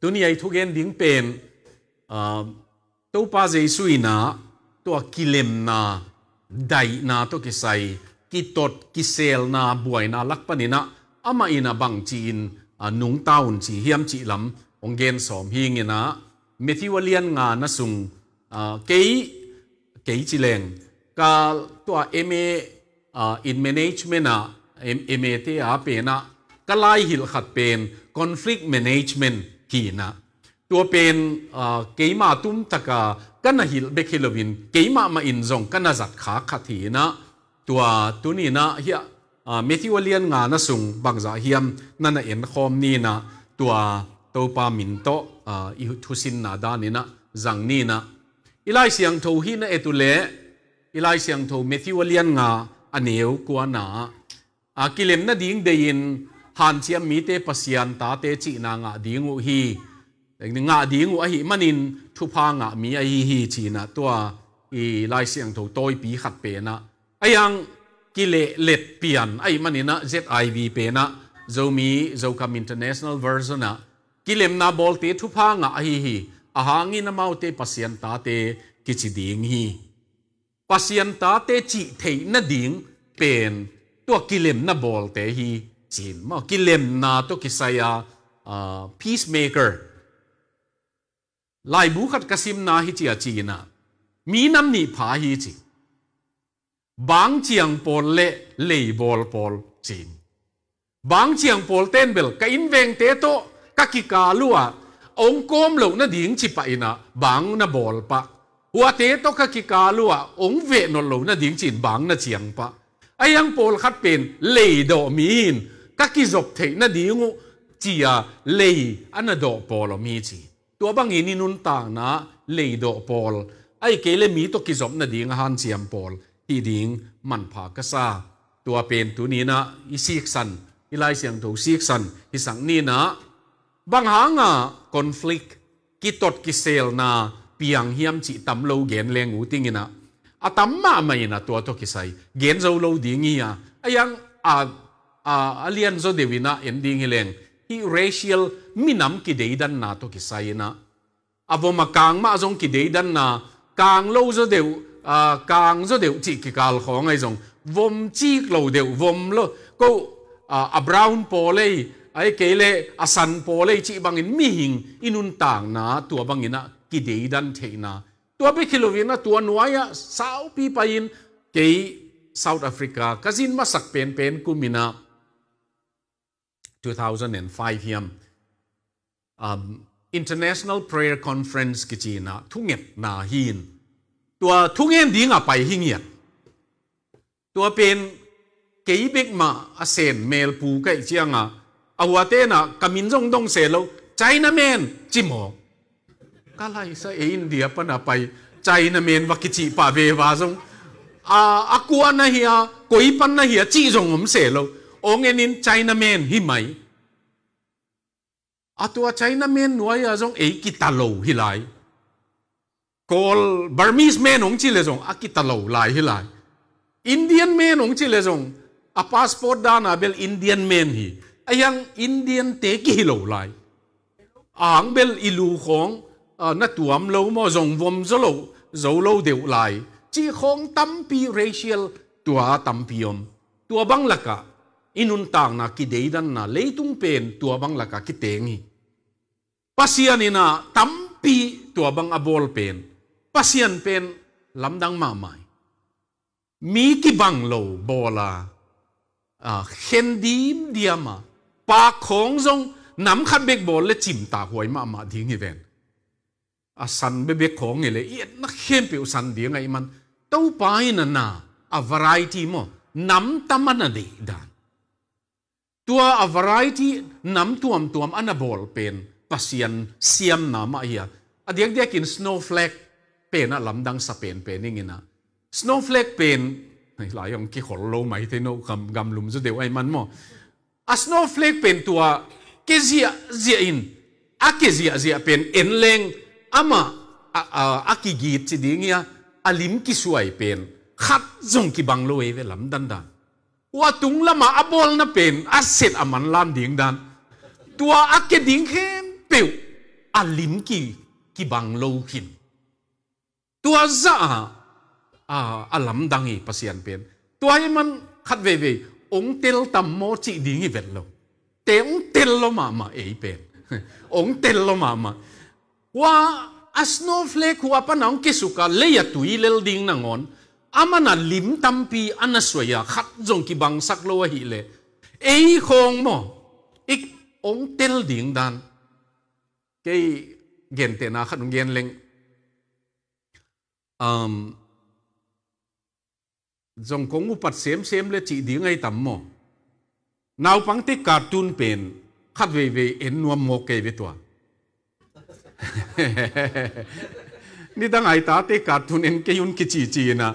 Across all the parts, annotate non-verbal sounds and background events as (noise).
ตัวนี้ไอ้ทุกเอ็นดิ้งเป็นตัวป้าเจสุยนาตัวกิเลมนาไดนาตัวกิไซกิตตกิเซลนาบวยนาลักปนินะอามาอินาบังจีนนุงเต้าจีเฮียมจีลำองเกนสอมฮิงนะเมธิวเลียนงานนะสุงเกยเกยจีเลงกาตัวเอเมอินเมเนจเมนะเอเมเทอาเปนะกลายหิลขัดเป็นคอนฟลิกต์เมนจ์เมนกีนะตัวเป็นเกี่ยมาตุ้มตะกากันนะฮิลเบคิลวินเกี่ยมามาอินซงกันนะจัดขาขัดทีนะตัวตัวนี้นะเฮียเมทิวเลียนงานนะสุงบางจาเฮียมนั่นน่ะเอ็นคอมนี่นะตัวตัวปามินโตอิทุสินนาดานี่นะจังนี่นะอีไลเสียงทูฮีนะเอตุเลอีไลเสียงทูเมทิวเลียนงาอเนียวกวนาอากิเลมนะดิ่งเดิน han chiam mi te pasian ta te chi na nga dingu hi nga dingu a hi manin thu pa nga mi a hi hi chi na tua i lai siang tho toi pi khat pe na ayang ki le let pian ai manina ziv pe na zomi zokam international version na kilem na bol te thu pa nga a hi hi a hangi na mau te pasian ta te ki chi ding hi pasian ta te chi thei na ding pen tua kilem na bol te hi จีนมากิเลมนาตุกิสยาพีซเมเกอร์ลายบุคัดกสิมนาฮิจิอาจีนามีน้ำหนีผาฮิจิบางเจียงโอลเล่เล่บอลปอลจีนบางเจียงโอลเต้นเบลกอินเวงเตโตกกิกาลัวองค์กมหลูกนัะนดิ่งชิปะอินะบางน่ะบอลปะหัวเตโตกกิกาลัวองเวนนหลูกนัะนดิ่งจีนบางน่ะเจียงปะไอยังโอลคัดเป็นเลโดอมีน các cái dọc thế na đi ngô chỉ à lei anh à độ pol mi chỉ tua bang ini nun tang na lei độ pol ai cái le mi to cái dọc na đi ngang han siam pol hi ding man pha ka sa tua pen tu ni na i san i lai siam isiek san isang sang ni na bang hanga conflict ki tot ki sel na piang hiam chi tam lo gen leng u ting ina atamma mai na tua to ki sai gen zo lo ding ia ayang a À, alian zo devina em ding hileng hi racial minam ki deidan na to ki sayina avo makang ma zong ki deidan na kang lo zo deu à, kang zo deu chi ki kal khong ai zong vom chi lo deu vom lo ko à, a brown pole ai kele a san pole chi bangin mi hing inun tang na tua bangina ki deidan theina tua be khilovina tua nuaya sau pi pain ke South Africa kazin masak pen pen kumina 2005 hiam um, international prayer conference ki chi na thunget na hin tua thungen ding a pai hingiat tua pen keibek ma asen mel pu kai chianga awate na kamin jong dong se lo china men chimo kala isa e india pa na pai china men wa kichi pa ve wa jong a akua na hia koi pan na hia chi jong um se lo ongen China Chinaman hi mai. Atua Chinaman nuai a zong ei kitalo hi lai. Kol Burmese man ong chile le zong a kitalo lai hi lai. Indian man ong chile le zong a passport dan a bel Indian man hi. Ayang Indian te ki hi lo lai. Ang bel ilu khong na tuam lo mo zong vom zo lo zo lo deu lai. Chi khong tam pi racial tua tam piom. Tua bang laka inun tang na ki deidan na leitung pen tua bang laka ki tengi pasian ina tampi tua bang abol pen pasian pen lamdang mamai mi ki bang lo bola à khen diama pa khong zong nam khăn bek bol le chim ta huai ma ma ding ven a san be bếc khong ele yet na khem pe san ding ai man tau pai na na a variety mo nam tamana de dan ตัว a variety น้ำท่วมท่วมอันบอลเป็นปัสยันเสียมน้ำมาเฮียอเดียกเดียกิน snowflake เป็นอะลำดังสเปนเป็นนี่ไงนะ snowflake เป็นหลายอย่างกี่ขนโลไหมเทโนกำกำลุมจะเดียวไอ้มันมั้ง a snowflake เป็นตัวเกจีเจียอินอะเกจีเจียเป็นเอ็นเลงอามาอะกิกีจีดีเงี้ยอลิมกิสวยเป็นขัดจงกิบังโลเอเวลำดันดัน wa tung lama abol na pen aset aman lam ding dan tua akke ding hem peu alim ki ki bang lo hin tua za a alam dangi pasian pen tua man khat ve ve ong tel tam mo chi ding i vet lo te ong tel lo ma ma e pen (laughs) ong tel lo ma ma wa a snowflake wa pa nang kisuka leya tui lel ding nangon amana lim tampi anaswaya khat jong ki bang sak lo hi le ei khong mo ik ong tel ding dan cái gen te na khat gen leng um jong kong upat sem sem le chi ding ai tam mo nào pang te cartoon pen khát về về en nuam mo ke ve tua (laughs) ni dang ai ta te cartoon en ke yun ki chi chi na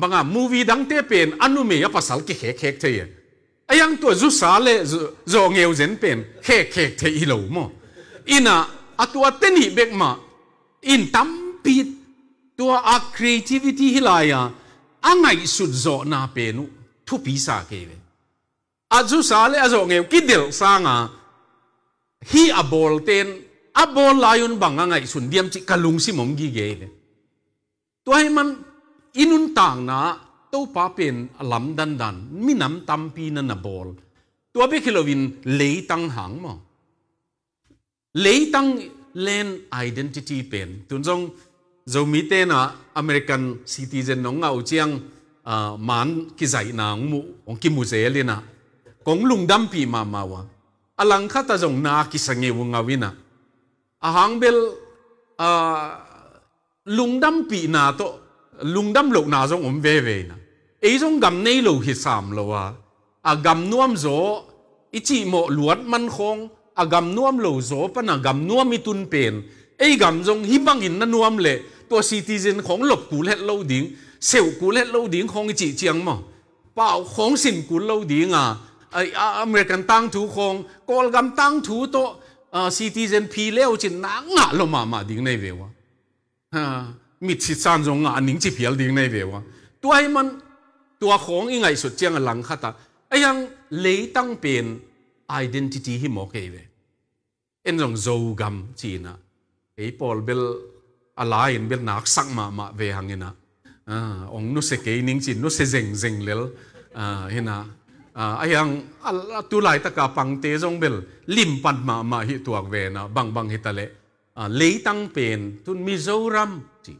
บางอ่ะมูวีดังเตเป็นอันนู้นเมียภาษาเขกเขกเทียไอ้ยังตัวจุสาเล่จงเงยวเซนเป็นเขกเขกเทียเหลมอินะอัตัวเตนิเบกมาอินตั้มปิดตัวอาครีท t i ิตี้ฮิลายาอังไงสุดจอนาเป็นทุพีสาเกเลยอาจุสาเล่อาจงเงยวกิเดลสางอ่ะฮีอับอลเตนอับอลลายุนบังอังไงสุดเดียมจิกลุงสิมงกีเกเลยตัวให้มัน inun tang na to pa pen lam dan dan minam tampi na na bol tua be kilowin lei tang hang mo lei tang len identity pen tun jong zo mi te na american citizen nong ngau chiang uh, man ki zai na mu ong ki mu ze le na kong lung dam pi ma ma wa alang kha ta jong na ki sange wu nga wi na hang bel uh, lung dam pi na to lung đâm lục nào giống ông về về na ấy giống gầm nay lù hít sàm lù à à gầm nuông gió ít chỉ một luận man không à gầm nuông lù gió pan à gầm nuông mi tun pen ấy gầm giống hi bang in na nuông lệ tua citizen không lục cú hết lâu điên sẹo cú hết lâu điên không chỉ chiang mà bảo không xin cú lâu điên à. À, à American tăng thú không có gầm tăng thú to à, citizen pi leo chỉ nắng ngã lô mà mà điên này về quá ha mi chi chan zong nga ning chi phial ding nei vewa tuai man tua khong i ngai su chang lang khata ayang le tang pen identity hi mo ke ve en zong zo gam chi na e pol bel alai in bel nak sak ma ma ve hangena à ông nu se ke ning chi nu se zeng zeng lel à hena à ayang tu lai ta ka pang te zong bel lim pan ma ma hi tuak ve na bang bang hi ta le à lấy tăng tiền tun mizoram chỉ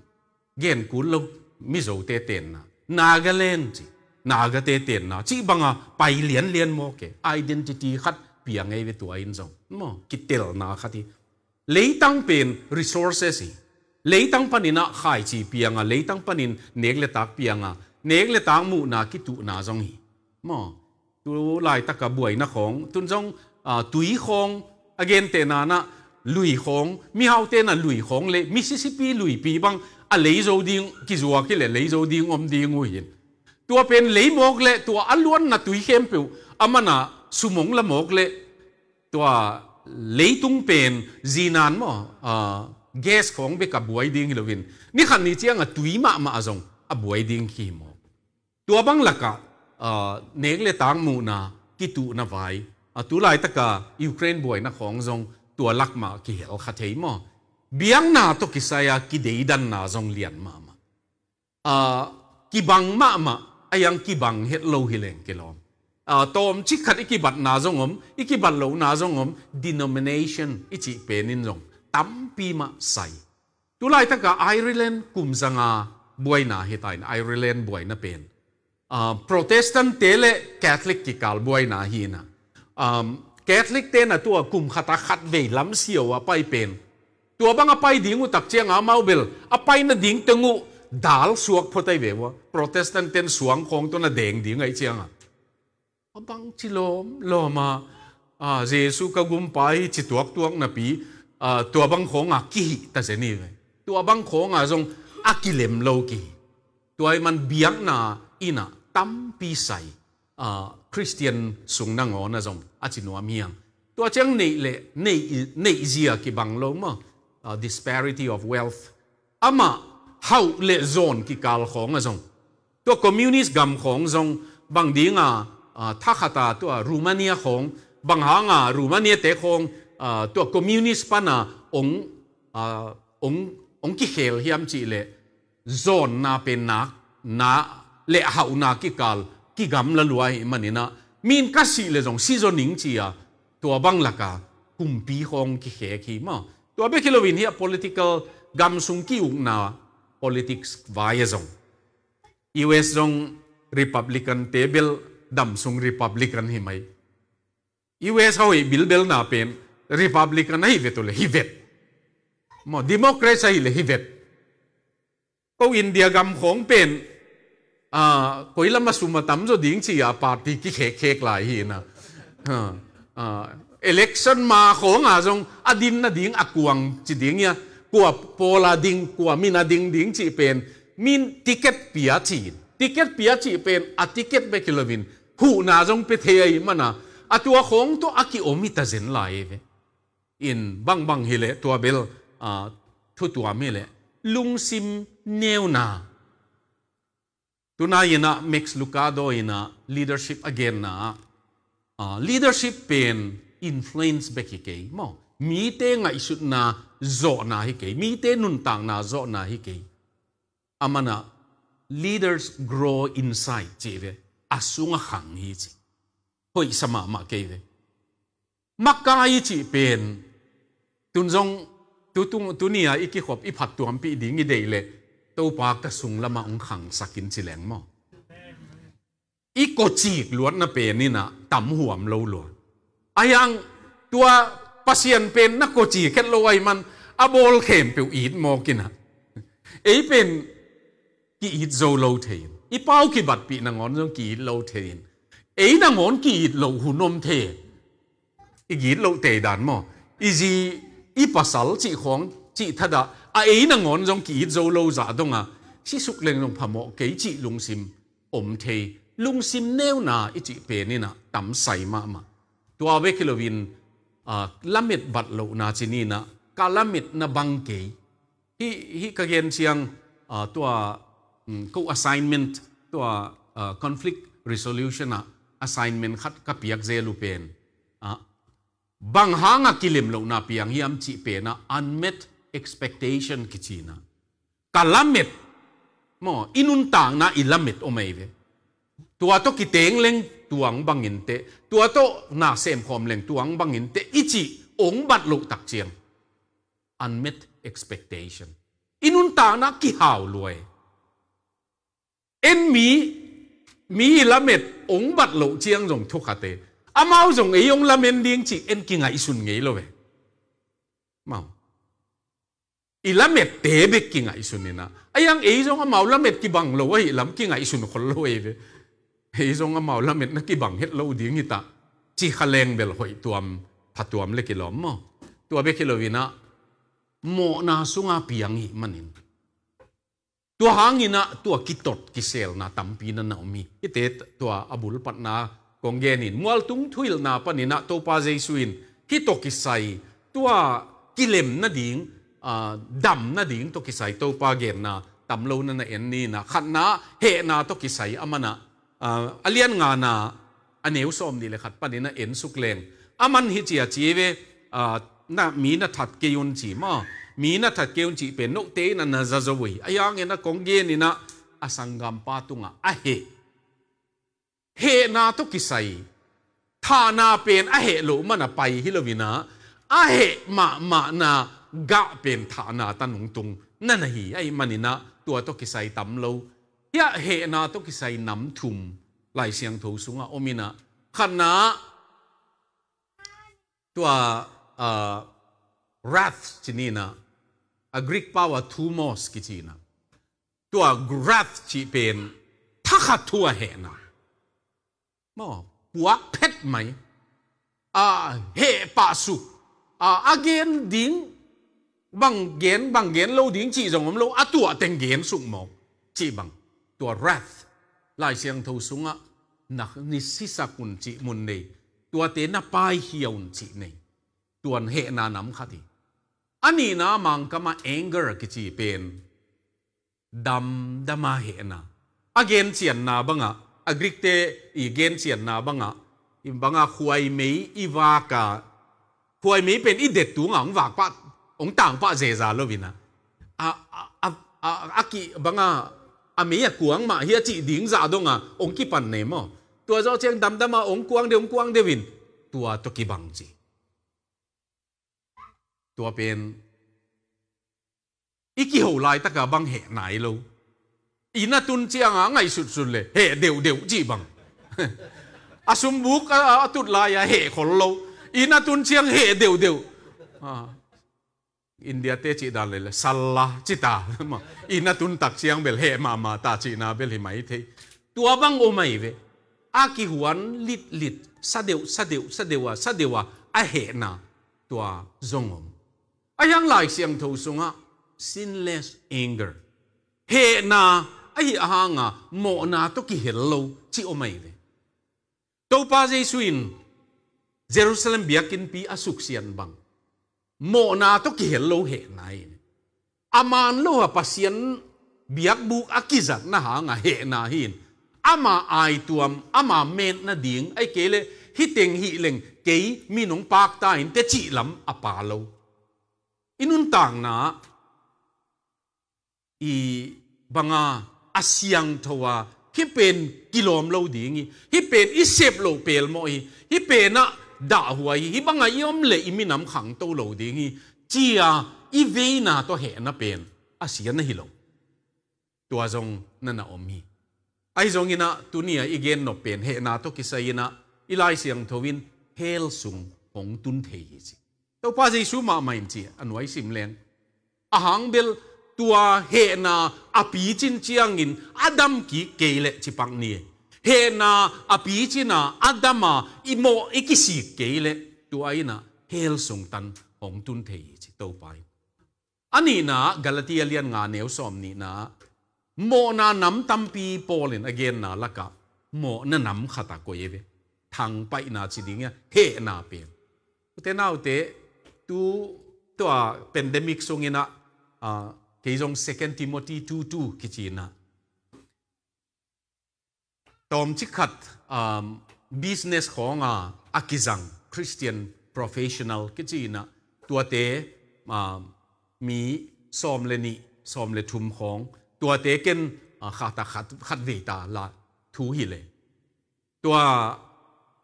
เกนกุลมิโซเตเตนนะนาเกเลนจินาเกเตเตนนะจีบังอ่ะไปเลียนเลียนโมเกอไอดีนิตี้ขัดเปลี่ยนไงเวตัวอินจองมอคิดเตลนาคัดีเลยตั้งเป็นรีซอร์สเซสิเลยตั้งปนินะขายจีเปียงอ่ะเลยตั้งปนินเนกเลตักเปลี่ยนอ่ะเนกเลตักมูนาคิดตุนาจองฮีมอตัวลายตะกบวยนะของตุนจองอ่าตุยคงอเกนเตนานะลุยของมีเฮาเตนะลุยของเลยมิสซิสซิปปีลุยปีบัง à lấy dầu điên kí dùa cái lệ lấy dầu điên om điên ngồi yên tua pen lấy mốc lệ tua ăn luôn là tùy khem biểu ama na su mong là mốc lệ tua lấy tung pen gì nan mà à gas không bị cả buổi điên hiểu vin ni khăn ni chiang à tùy mà mà zong à buổi điên khi mà tua băng là cả à nét lệ tang mu na kí tu na vai à tu lại tất cả Ukraine buổi na khong zong tua lắc mà kí hiểu khát thấy mà biang na to kisaya ki deidan na zong lian ma ma a ki bang ma ma ayang ki bang het lo hileng kelom a tom chi khat ki bat na zong om ki bat lo na zong om denomination ichi penin zong tam pi ma sai tu lai ta ka ireland kum zanga buai na hitain ireland buai na pen a protestant tele catholic ki kal buai na hina um catholic te na tua kum khata khat ve lam siwa pai pen ตัวบังอภัยดิ้งูตักเจียงอามาเบลอภัยน่ะดิ้งเตงูดาลสวกพอไตเววะโปรเตสแตนต์เต็นสวงคงตัวน่ะเด้งดิ้งไอเจียงอ่ะบังชิลมลอมาอ่าเจสุกกุมไปจิตวกตวกน่ะปีอ่าตัวบังคงอ่ะกี่แต่เสนี่เลยตัวบังคงอ่ะทรงอักิเลมโลกีตัวมันเบียงน่ะอิน่ะตั้มปีใส่อ่าคริสเตียนสุงนังอ๋อนะทรงอาจินัวเมียงตัวเจียงนี่เลยนี่นี่เจียกิบังโลมา uh, disparity of wealth ama hau le zone ki kal khong azong to communist gam khong zong bang nga, uh, thakata to Romania khong bang nga, Romania te khong uh, to communist pana ong uh, ong ong ki khel hiam chi le zone na pen na na le hau na ki kal ki gam la luai manina min kasi le zong si zo ning chi a to bang laka kumpi khong ki khe ki ma ตัวเบคิโลวินเฮีย political กำสุงกิอุกนา politics วายจง US จง Republican table ดำสุง Republican หิไหม US เขาบิลเบลนาเป็น Republican ให้เวตุเลยฮิเวตมอ Democrat ให้เลยฮิเวตก็อินเดียกำของเป็นอ่าคอยละมาสุมาตั้มจะดิ้งชีอาปาร์ตี้กิเขกเขกหลายหินะอ่า election ma khong a jong adin na ding akuang chi ding ya kwa pola ding kwa mina ding ding chi pen min ticket pia chi ticket pia chi pen a ticket be kilovin hu na jong pe the ai mana atua khong to aki omita zen lai ve in bang bang hile tua bel a à, thu tua mele lung sim neuna tuna ina max lucado ina leadership again na uh, à, leadership pen influence be ki ke mò, mi te ngai sut na zo na hi ke mi te nun tang na zo na hi ke amana à leaders grow inside che ve asunga à khang hi chi hoi sama ma ke ve makai chi pen tun jong tu tu tu ni a iki khop i phat tuam pi ding i le, to pa ka sung lama ong khang sakin chi leng mo i ko chi luat na pe ni na tam huam lo luat ayang tua pasien pen na ko chi khet lo ai man abol khem pe it mo kina ei pen ki it zo lo thein i pau ki bat pi na ngon zo ki lo thein ei na ngon ki it lo hu nom the i gi lo te dan mo i ji i pasal chi khong chi thada a ei na ngon zo ki it zo lo za donga si suk leng long phamo ke chi lung sim om the lung sim neu na i chi pe ni na tam sai ma ma tua về kilo win a à, lamit bat lo na chini na ka lamit na bang ke hi hi ka gen siang a à, tua ừ, co assignment tua à, conflict resolution a assignment khát ka piak ze lu pen a bang hanga kilim lo na piang hiam chi pe na unmet expectation kia kichina kalamet mo inun tang na ilamit o mai ve tua to kiteng leng tuang bangin te tua to na sem khom leng tuang bangin te ichi ong bat lu tak chiang unmet expectation inun ta na ki hao luai en mi mi la met ong bat lu chiang rong thu kha te amao rong ei ong la men ding chi en ki ngai sun ngei lo ve mau ilamet tebe ki ngai sunina ayang ei rong amao la met ki bang lo ai lam ki ngai sun khol lo ve hei zong amau lamet na ki bang het lo ding hi ta chi khaleng bel hoi tuam phatuam le ki lom mo tua be ki lovina mo na sunga piang hi manin tua hangina tua kitot kisel na tampi na naomi ite tua abul pat na kongenin mual tung thuil na panina to pa jesuin hito kisai tua kilem na ding uh, dam na ding to kisai to pa gen na tamlo na na enni na khat na he na to kisai amana อาเลียนงานาอันเอวสมนี่เลยครับปนินะเอ็นสุกเลงอามันฮิจิอาจีเวน่ะมีน่ะถัดเกยุนจีมามีน่ะถัดเกยุนจีเป็นนกเตนันนะจะจวยอายังเงินะกงเกนี่นะอสังกัมปาตุงะอะเฮเฮนาตุกิไซทานาเป็นอะเฮลุมันไปฮิลวินาอะเหมามานากะเป็นทานาตันุงตุงนั่นนะฮีไอ้มันนี่นะตัวตุกิไซตำโล ya he na to ki sai nam thum lai siang tho sunga omina khana tua à, uh, wrath chinina a à, greek power thumos kichina tua wrath chi pen thakha thua he na mo puak phet mai a à, he pa su a again ding bằng gen bằng gen lâu ding chỉ dòng om lâu a tua teng gen sung mo chỉ bằng ตัวรัฐลายเสียงทูสุงะนักนิสิสักุนจิมุนนีตัวเตนปายเฮียวนจินีตัวเหนานำขัดีอันนี้นะมังก็มา anger กิจีเป็นดำดำมาเหนา again เสียนนาบังอ่ะ agric เตอีเกนเสียนนาบังอ่ะอิมบังอ่ะควายมีอีวากาควายมีเป็นอีเด็ดตัวงองวากปะองต่างปะเจซาโลวินะอ่ะอ่ะอ่ะอ่ะกี่บังอ่ะ à mấy à cuang mà hiya chị điếng giả đông à ông kia bàn ném mà tua do cheng đâm đâm à ông cuang đi ông cuang đi vin tua to kia bằng gì tua bên ý kia hậu lai tất cả bằng hệ này lâu ý na tun chiang à ngày sụt sụt lệ hệ đều đều chỉ bằng (laughs) à sum buk à, à tụt lai à hệ khổ lâu ý na tun chiang hệ đều đều à India te chị đàn lên salla chị ta mà ina tun tak chiang bel he mà mà ta chị na bel hi mai thế tua bang o mai ve a ki huan lit lit sa deu sa deu sa dewa à, sa dewa à. a he na tua zongom a yang lai siang thâu sunga sinless anger he na a hi a hanga mo na to ki hello chị o mai ve to pa jesuin Jerusalem biakin pi asuk sian bang mộ na to ki hel lo he nai aman lo ha pasien biak bu akizat na ha nga he na hin ama ai tuam ama men na ding ai kele hiteng hi leng ke mi nong pak ta in te chi lam apa lo inun tang na i banga asyang thowa hi pen kilom lo ding hi pen i sep lo pel mo hi hi pen na ด่าหัวอีบังไงยอมเลยอิมินำขังตัวโหลดิ้งจีอาอีเวน่าตัวเห็นนะเป็นอาเสียนะฮิลงตัวจงนั่นน่ะอมีไอ้จงอินะตุนี่อีเกนนเป็นเห็นน่ะตัวกิสัยนะอีไลเสียงทวินเฮลสุงของตุนเทียจีตัวป้าจีสูมาไม่จีอันไว้สิมเลงอาหางเบลตัวเห็นน่ะอภิจินเจียงอินอดัมกีเกลเลจิปังนี่ he na api chi na adama imo ikisi kele tu ai na hel sung tan hong tun thei chi to pai ani na galatia lian nga neu som ni na mo na nam tam pi polin again na laka mo na nam khata ko yeve thang pai na chi ding he na pe te nau te tu to pandemic sung songina a uh, keizong second timothy 22 kichina ตอมชิกัดบิสเนสของอาคิซังคริสเตียนโปรเฟชชั่นอลกิจีนะตัวเตะมีซอมเลนีซอมเลทุมของตัวเตะกันขาดขาดขาดเวตาละทูหิเลตัว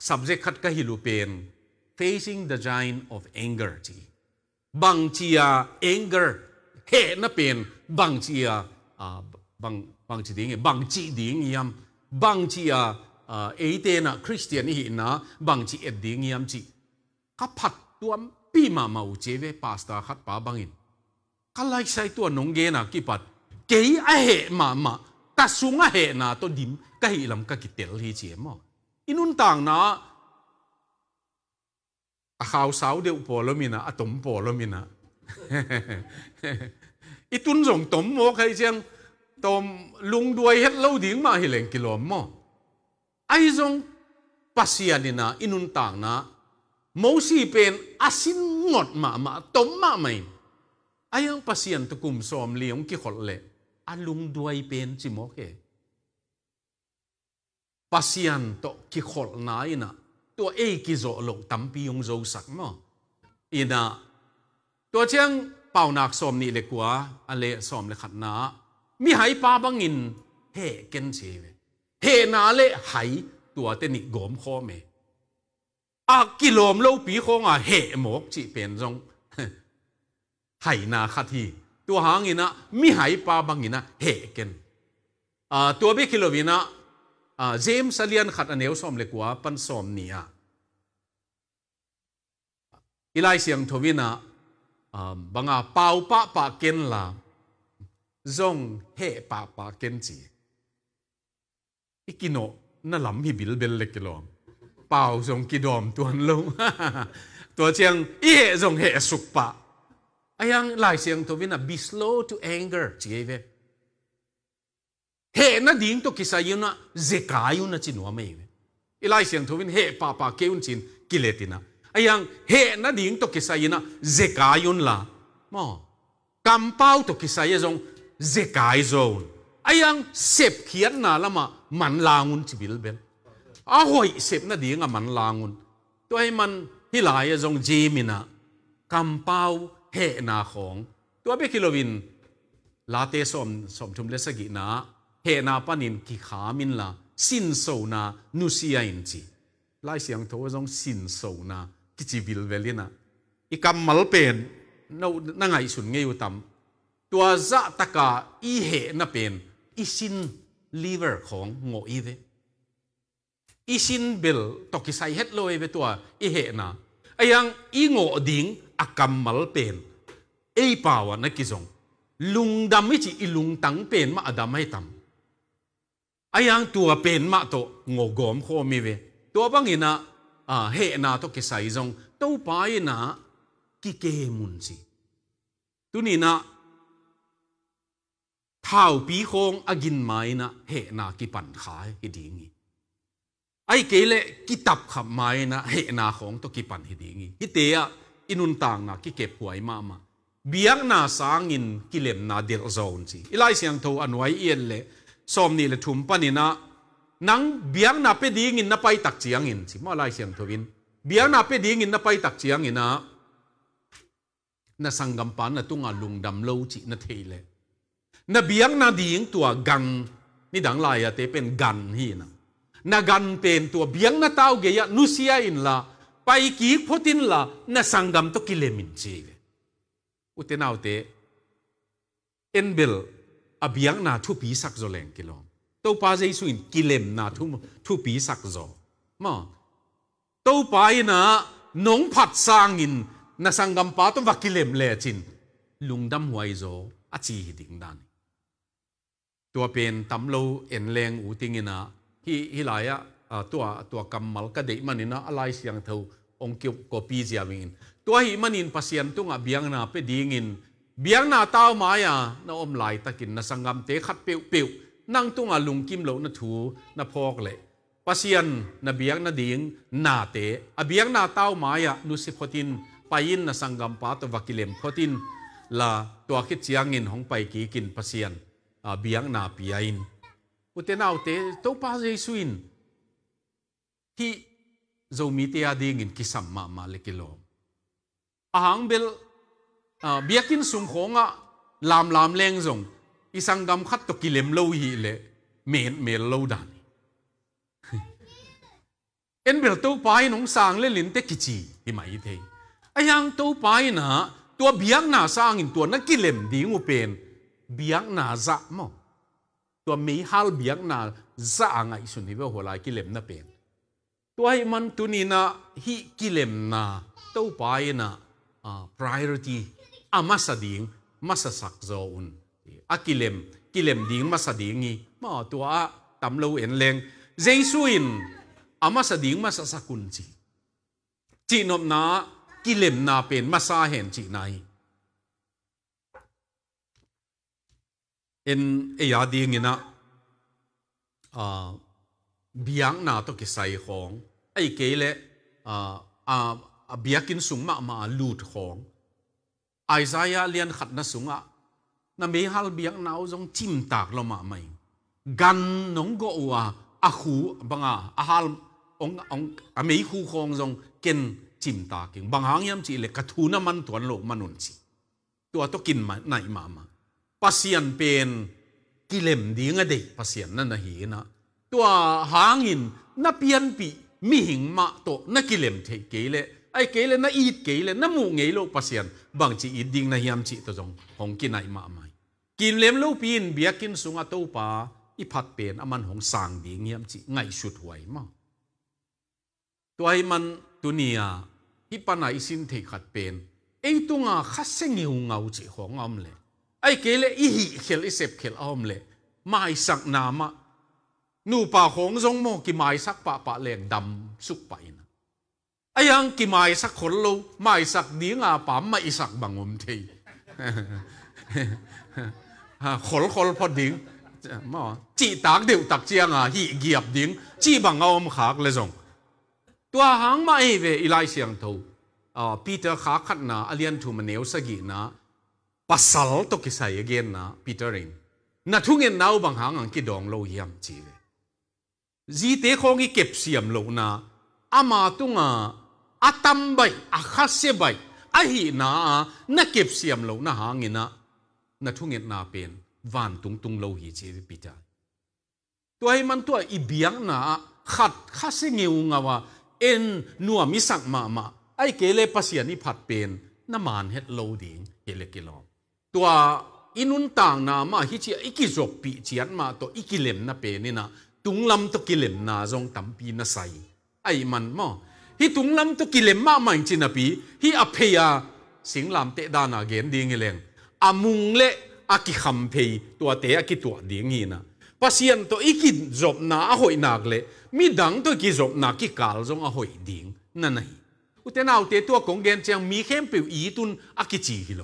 subject ขัดกับฮิลูเป็น facing the giant of anger จีบังเชีย anger เฮนะเปนบังเชียบังบังจีดิ่งบังจีดิ่งยัง bằng chi à ấy tên à Christian hi na bằng chi ed ding yam chị các phát tuam pi mà mau chế về pasta khát pa bangin các lai sai tua nong gen à kí pat cái a hệ mà mà ta sung a hệ na to dim cái hi lam cái kitel hi chế mà inun tang na a khao sao deu polomina a tom polomina (laughs) itun rong tom mo khai chang ตมลุงด้วยเฮ็ดเล่าดิ่งมาฮิเลงกิโลมอไอ้จงปัสยานินะอินุนต่างนะมูสีเป็นอาศินงดมามาตมมาไม่ไอ้ยังปัสยานตุกุมสอมเลี้ยงกิขดเละอาลุงด้วยเป็นจิโมอกเอปัสยานตกิขดนัยนะตัวเอกิโจลงตัมปียงโจสักมออีน่ะตัวเชียงเป่านักสอมนี่เลยกว่าอเลสอมเลยขัดนามิหายปาบังอินเฮเกนเชเวเฮนาเลหายตัวเตนิกโกมข้อเมอากิโลมเลาปีคงอ่ะเฮหมกจีเป็นจงหายนาคทีตัวหางินะมิหายปาบังอินะเฮเกนตัวเบคิโลวินะเจมส์เลียนขัดอเนวสอมเลกว่าปันสอมเนียอีไลเสียงทวินะบังอาเป่าปะปะเกนลา zong he pa pa ken chi ikino na lam hi bil bel lek lom pau zong ki dom tuan lo (laughs) to chiang i he zong he suk pa ayang lai siang to vina be slow to anger chi e ve he na ding to kisa yuna zeka yuna chinwa me e ve ilai siang to vin he pa pa keun chin kiletina ayang he na ding to kisa yuna zeka yun la mo kampau to kisa ye zong เจกายโซนไอ้ยังเสพเขียนน่าละมามันลางุนจิบิลเบลอาหอยเสพน่ะดีงนมันลางุนตัวไอ้มันฮิลายจงจีมินะกัมปาวเฮนาของ ตัวเบคิโลวินลาเตสมสมชุมเลสกินะเฮนาปนินกิขามินละสินโซนานุสียอินจีไล่เสียงัวจงสินโซนากิจิบิลเบลินะอีกัมมัลเปนนั่งไงสุนเงยอยู่ตัมตัวจะตะกาอีเหนเป็นอีสินลีเวอร์ของโงอีเวอีสินเบลตกิไซเฮ็ดเลยเวตัวอีเหนะไอยังอีโงดิงอักกำมัลเป็นเอปาวนักกิจงลุงดำไม่จีอีลุงตังเป็นมาอดำให้ตำไอยังตัวเป็นมาโตโงกอมโคมีเวตัวบังอินะอ่าเหนะตกิไซจงตัวไปนะกิเกมุนสิตุนีนะข้าวปีคงอากินไม้นะเหนากิปันขายกิดีงี้ไอ้เกลกิตับขับไม้นะเหนาของตกิปั่นหิดีงี้ฮิเตียอินุนต่างนะกิเก็บหวยมามาเบียงนาสางินกิเลมนาเดลโซนสิอีไลเสียงโทอันไวเอีนเลยสอมนี่เลยถุมปันินะนังเบียงนาเปดีงินนับไปตักเจียงินสิมาไลเสียงโทวินเบียงนาเปดีงินนับไปตักเจียงินนะนะสังกัมปานนตุงอาลุงดำโลจินะเทเลย na biang na ding tua gang ni dang laya te pen gan hi na na gan pen tua biang na tau ge ya nusia in la pai ki photin la na sangam to kilemin chi ve utenaw te enbil abiang na thu pi sak zo leng kilom to pa jai su in kilem na thu thu pi sak zo ma to pa ina nong phat sang in na sangam pa to vakilem le chin lungdam huai zo achi ding dan ตัวเป็นตำลูเอ็นแรงอูติงินะฮีฮีหลายอะตัวตัวกำมัลก็เด็กมันินะอะไรเสียงเท่องค์เก็บกับปีเสียวินตัวฮีมันินพัศยันตุงอะเบียงนาไปดีงินเบียงนาเต้าไมายะน้อมไหลตะกินนะสังกำเตะขัดเปียวเปียวนั่งตุงอะลุงกิมโลวนะถูนะพอกเลยพัศยันนะเบียงนะดิ่งนาเตะอะเบียงนาเต้าไมายะนุสิพอดินไปยินนะสังกำปาตัววักิเลมพตินลาตัวคิดเสียงเงินของไปกีกินพัศยัน À, a biang na piain utenaw te to pa jesuin hi zo mi te ading in kisam ma malikilo ahang bel biakin sung khonga lam lam leng zong isang gam khat to kilem lo hi le men mel lo dan en bel to pai nong sang le lin te kichi hi mai the ayang to pai na tua biang na sang in tua na kilem ding u pen biếng na za mo to mi hal biếng na za ngay sun hi ho lai kí lem na pen tua ai man tu ni na hi ki lem na to pa na priority amasa ding masa sak zo un kí lem ding masa ding ni ma to a tam lo en leng jesuin amasa ding masa sakun chi chi nom na kilem na pen masa hen chi nai in eya ding ina a biang na to kisai khong ai kele a a biakin sungma ma lut khong Isaiah lian khat na sunga na me hal biang nau jong chim tak lo ma mai gan nong go wa a khu banga a hal ong ong a me khu khong jong ken chim ta king bang hang yam chi le ka thu na man tuan lo manun chi tua to kin ma nai ma ma ปัศยันเป็นกิเลมดีงเดีปัศยันนั่นนะฮีนะตัวหางินนับเพียนปีมิหิงมาตัวนักกิเลมเทเกลเลไอเกลเลนักอีดเกลเลนักมุงเงยโลกปัศยันบางจีอีดดิ่งนะฮิมจีตัวจงห้องกินไอมาไหมกินเลมโลกปีนเบียกินสุงอตัวปาอีพัดเป็นอามันห้องสางดิ่งฮิมจีไงสุดหวยมาตัวไอมันตุเนียฮิปันไอสินเทขัดเป็นไอตัวงาขั้นเงี้ยงเอาจีหงอมเลไอ้เกลอีหิเขลอีเสพเขลอ้อมเลยไม่สักนามะนูป่าของสงโมกิไม่สักป่าป่าเลงดำสุกไปนะไอ้ยังกิไม่สักคนลูไม่สักดีงาป่าไม่สักบางอมทีคนคนพอดิ้งมอจีตากเดียวตักเจียงอ่ะฮีเกียบดิ้งจีบังเอาอมขากเลยส่งตัวหางไม่เวอีไลเสียงทูอ่าปีเตอร์ขาขัดนาอเลียนทูมันเหนียวสกีนะ pasal to kisai again na Peterin. Na thungen nau bang hang ang kidong lo yam chile. Zi te khong i kep siam lo na ama tunga atambay akhasebay ahi na na kep siam lo na hangina na na thungen na pen van tung tung lo hi chile Peter. Tuai man tua ibiang na khat khase ngeu ngawa en nuam isak ma ma ai kele pasiani phat pen na man het lo ding kele kilom ตัวอินุนต่างนามาฮิจิอิกิจบปีเจียนมาตัวอิกิเลมนาเปนี่นะตุงลำตัวกิเลมนาจงตัมปีนาใสไอ้มันมอฮิตุงลำตัวกิเลมมาไม่จินาปีฮิอภัยสิงลำเตดานาเกนดีงเลงอามุงเละอากิคำเพยตัวเตอากิตัวดีงีนะพัศยันตัวอิกิจบนาอหอยนักเละมีดังตัวกิจบนากิกาลจงอหอยดิงนั่นไงอุตนาอุตตัวของเกนเจียงมีเข้มเปียวอีตุนอากิจีฮิโล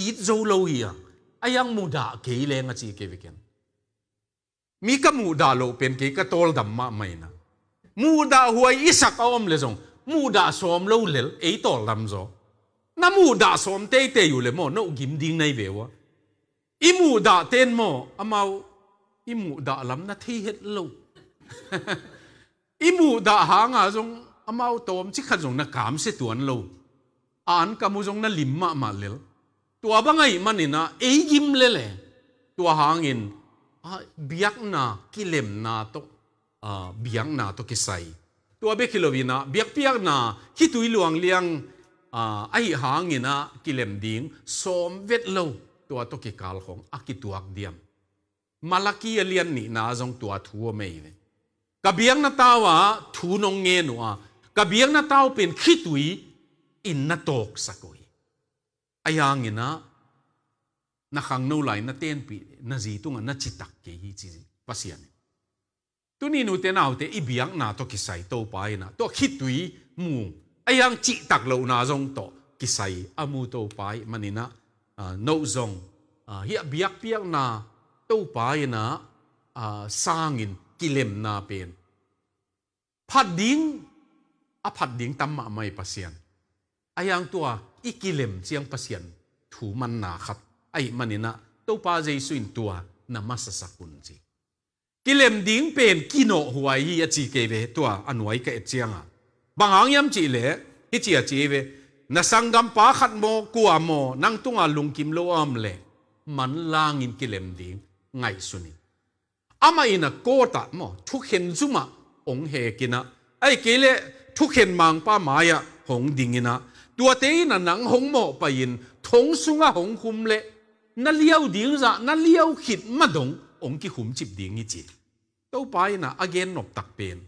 ít dâu lâu hiya à? ayang mu da ke le nga chi ke vi ken mi ka mu da lo pen ke ka tol dam ma mai na mu huay huai isak awam le zong mu da som lo lel e tol dam zo na mu da som te te yu le mo no gim ding nei ve wa i mu da ten mo amau i mu da lam na thi hết lâu. (laughs) i mu da ha nga zong amau tom chi kha zong na kam se tuan lo an kamu zong na limma mà lel ตัวบังไงมันนี่นะเอ้ยิมเลยเลยตัวหางินเบียกนากิเลมนาตกเบียกนาตกิไซตัวเบคิโลวินาเบียกเปียกนาคิดตุยหลวงเลียงไอหางินะกิเลมดิงสมเวทโลตัวตกิกาลของอากิตัวกเดียมมาลากีเลียนนี่นาจงตัวทัวไม่เลยกับบียงนาตาวะทูนงเงินัวกับบียงนาตาวเป็นคิดตุยอินนาตกสกุย ayang ina nakhang no lai na ten pi na zi tung na chitak ke hi chi pasian tu ni nu te nau te ibiang na to kisai to pai na to khitui mu ayang chi tak lo na zong to kisai amu to pai manina no zong hi biak piak na to pa ina sangin kilem na pen phạt ding a phạt ding tam ma mai pasian ayang tua อีกิเลมเจียงปัสยันถูมันนาขัดไอ้มันนี่นะตัวป้าเจสุนตัวนามสสักุลจีกิเลมดิ้งเป็นกิโนหัวยี่จีเกเวตัวอันไว้กับเจียงอ่ะบางอังยำจีเล่ที่เจียจีเวนะสังกัมป้าขัดโมกัวโมนั่งตุงอาลุงกิมโลอมเล่มันลางินกิเลมดิ้งไงสุนิอามาอินะโกตะโมทุกเห็นจุมะองเฮกินะไอ้กิเลทุกเห็นมังป้าหมายะหงดิ่งินะตัวเตยนั่นนังหงหมอไปยินทงสุงะหงคุมเละนั่นเลี้ยวดิ้งจะนั่นเลี้ยวขิดมาดงองค์กิหุมจิบดิ้งอีจีตัวไปน่ะ again นบตักเป็น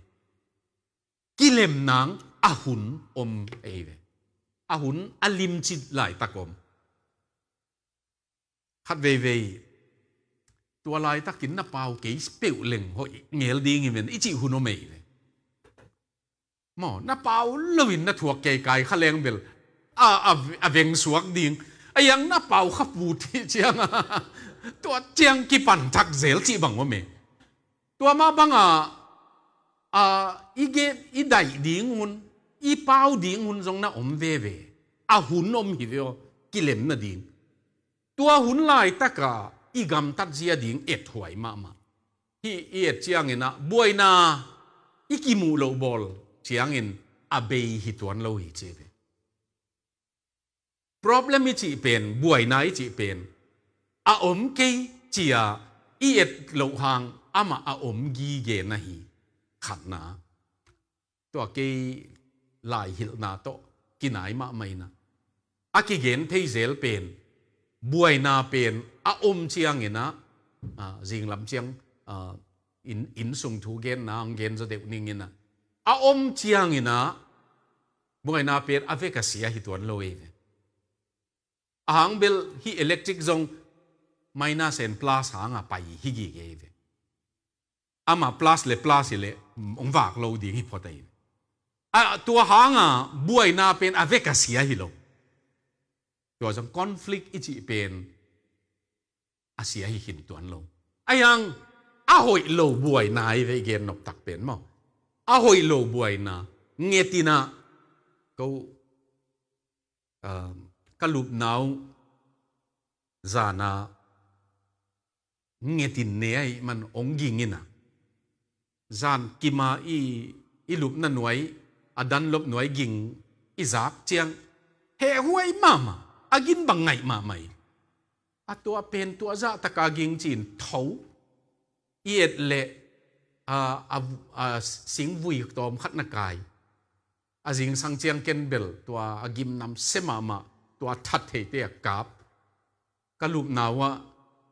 กิเลมนังอาหุนอมเอเวอาหุนอาลิมจิตไหลตะกอมฮัดเวเวตัวลายตะกินน่ะเปล่าเก๋เปิวเล่งหอยเงลดิ้งอีเวนอีจีหุนอมเอเว mò na pau lawin na thuak ke kai kha leng bel à à à veng suak ding ayang na pau khap bu thi chiang à. tua chiang ki pan thak zel chi bang me tua ma bang à à ge ige idai ding hun i pau ding hun zong na om ve ve à hun om hi veo ki lem na ding tua hun lai cả i gam tat zia ding et huai ma ma hi i et chiang ina à, buai na ikimu lo bol chiang in abei à, hi tuan lo hi chebe problem mi chị bền buổi nãy chị bền à ôm kê chị à ít lậu hàng à mà à ôm ghi ghê na hi khát na tua kê lại hiểu na to kí nãy mà mày na à kí gen thấy dễ bền buổi na bền à ôm chiang à nghe na à riêng lắm chiang à in in sung thu gen na ang gen cho đều ninh na à ôm chiang à nghe na buổi na bền à về cái sia à hi tuan lâu ấy ahang bill hi electric zong minus and plus hang a pai hi gi ge ve ama plus le plus le ong vak lo di hi potai a tu hang a buai na pen aveka sia hi lo tu zong conflict ichi pen asia hi hin tuan lo ayang hoi lo buai na i ve gen nok tak pen mo hoi lo buai na ngetina ko um ka lup nau zana nghe tin nè ai man ong gi ngina zan kima i i lup na nuai adan lop nuai ging i zap chiang he huai mama agin bang ngai ma mai tua pen tua za taka ging chin thau iet le a a, a sing vui tom khat na kai a jing sang chiang ken bel tua agim nam sema ma ตัวทัดเทเตียกับกลุ่มนาวะ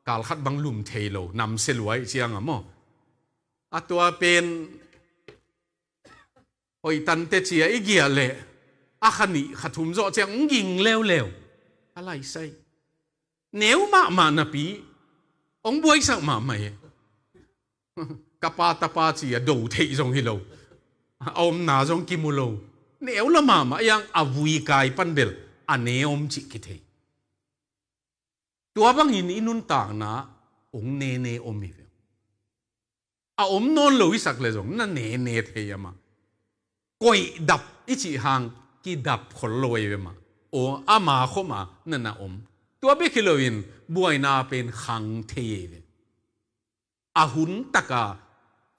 กาลคัดบางลุ่มเทโลนำเสลวยเชียงอ่ะมออตัวเป็นโอยตันเตเชียอีเกียเลอาขันิขัดทุ่มโจเชียงยิงเลวๆอะไรใส่เนียวมามานาปีองบวยสักมาไหมกะปาตะปาเชียดูเทจงฮิโลอมนาจงกิมุโลเนื้วละมามายังอวุยกายปันเบล ane om chi ki thei tua bang in inun tak na ong ne ne om mi veo a om non lo i sak le jong na ne ne thei ama koi dap chi hang ki dap khol lo e ve ma o ama khoma na na om tua be khiloin buai na pen khang thei ve a hun taka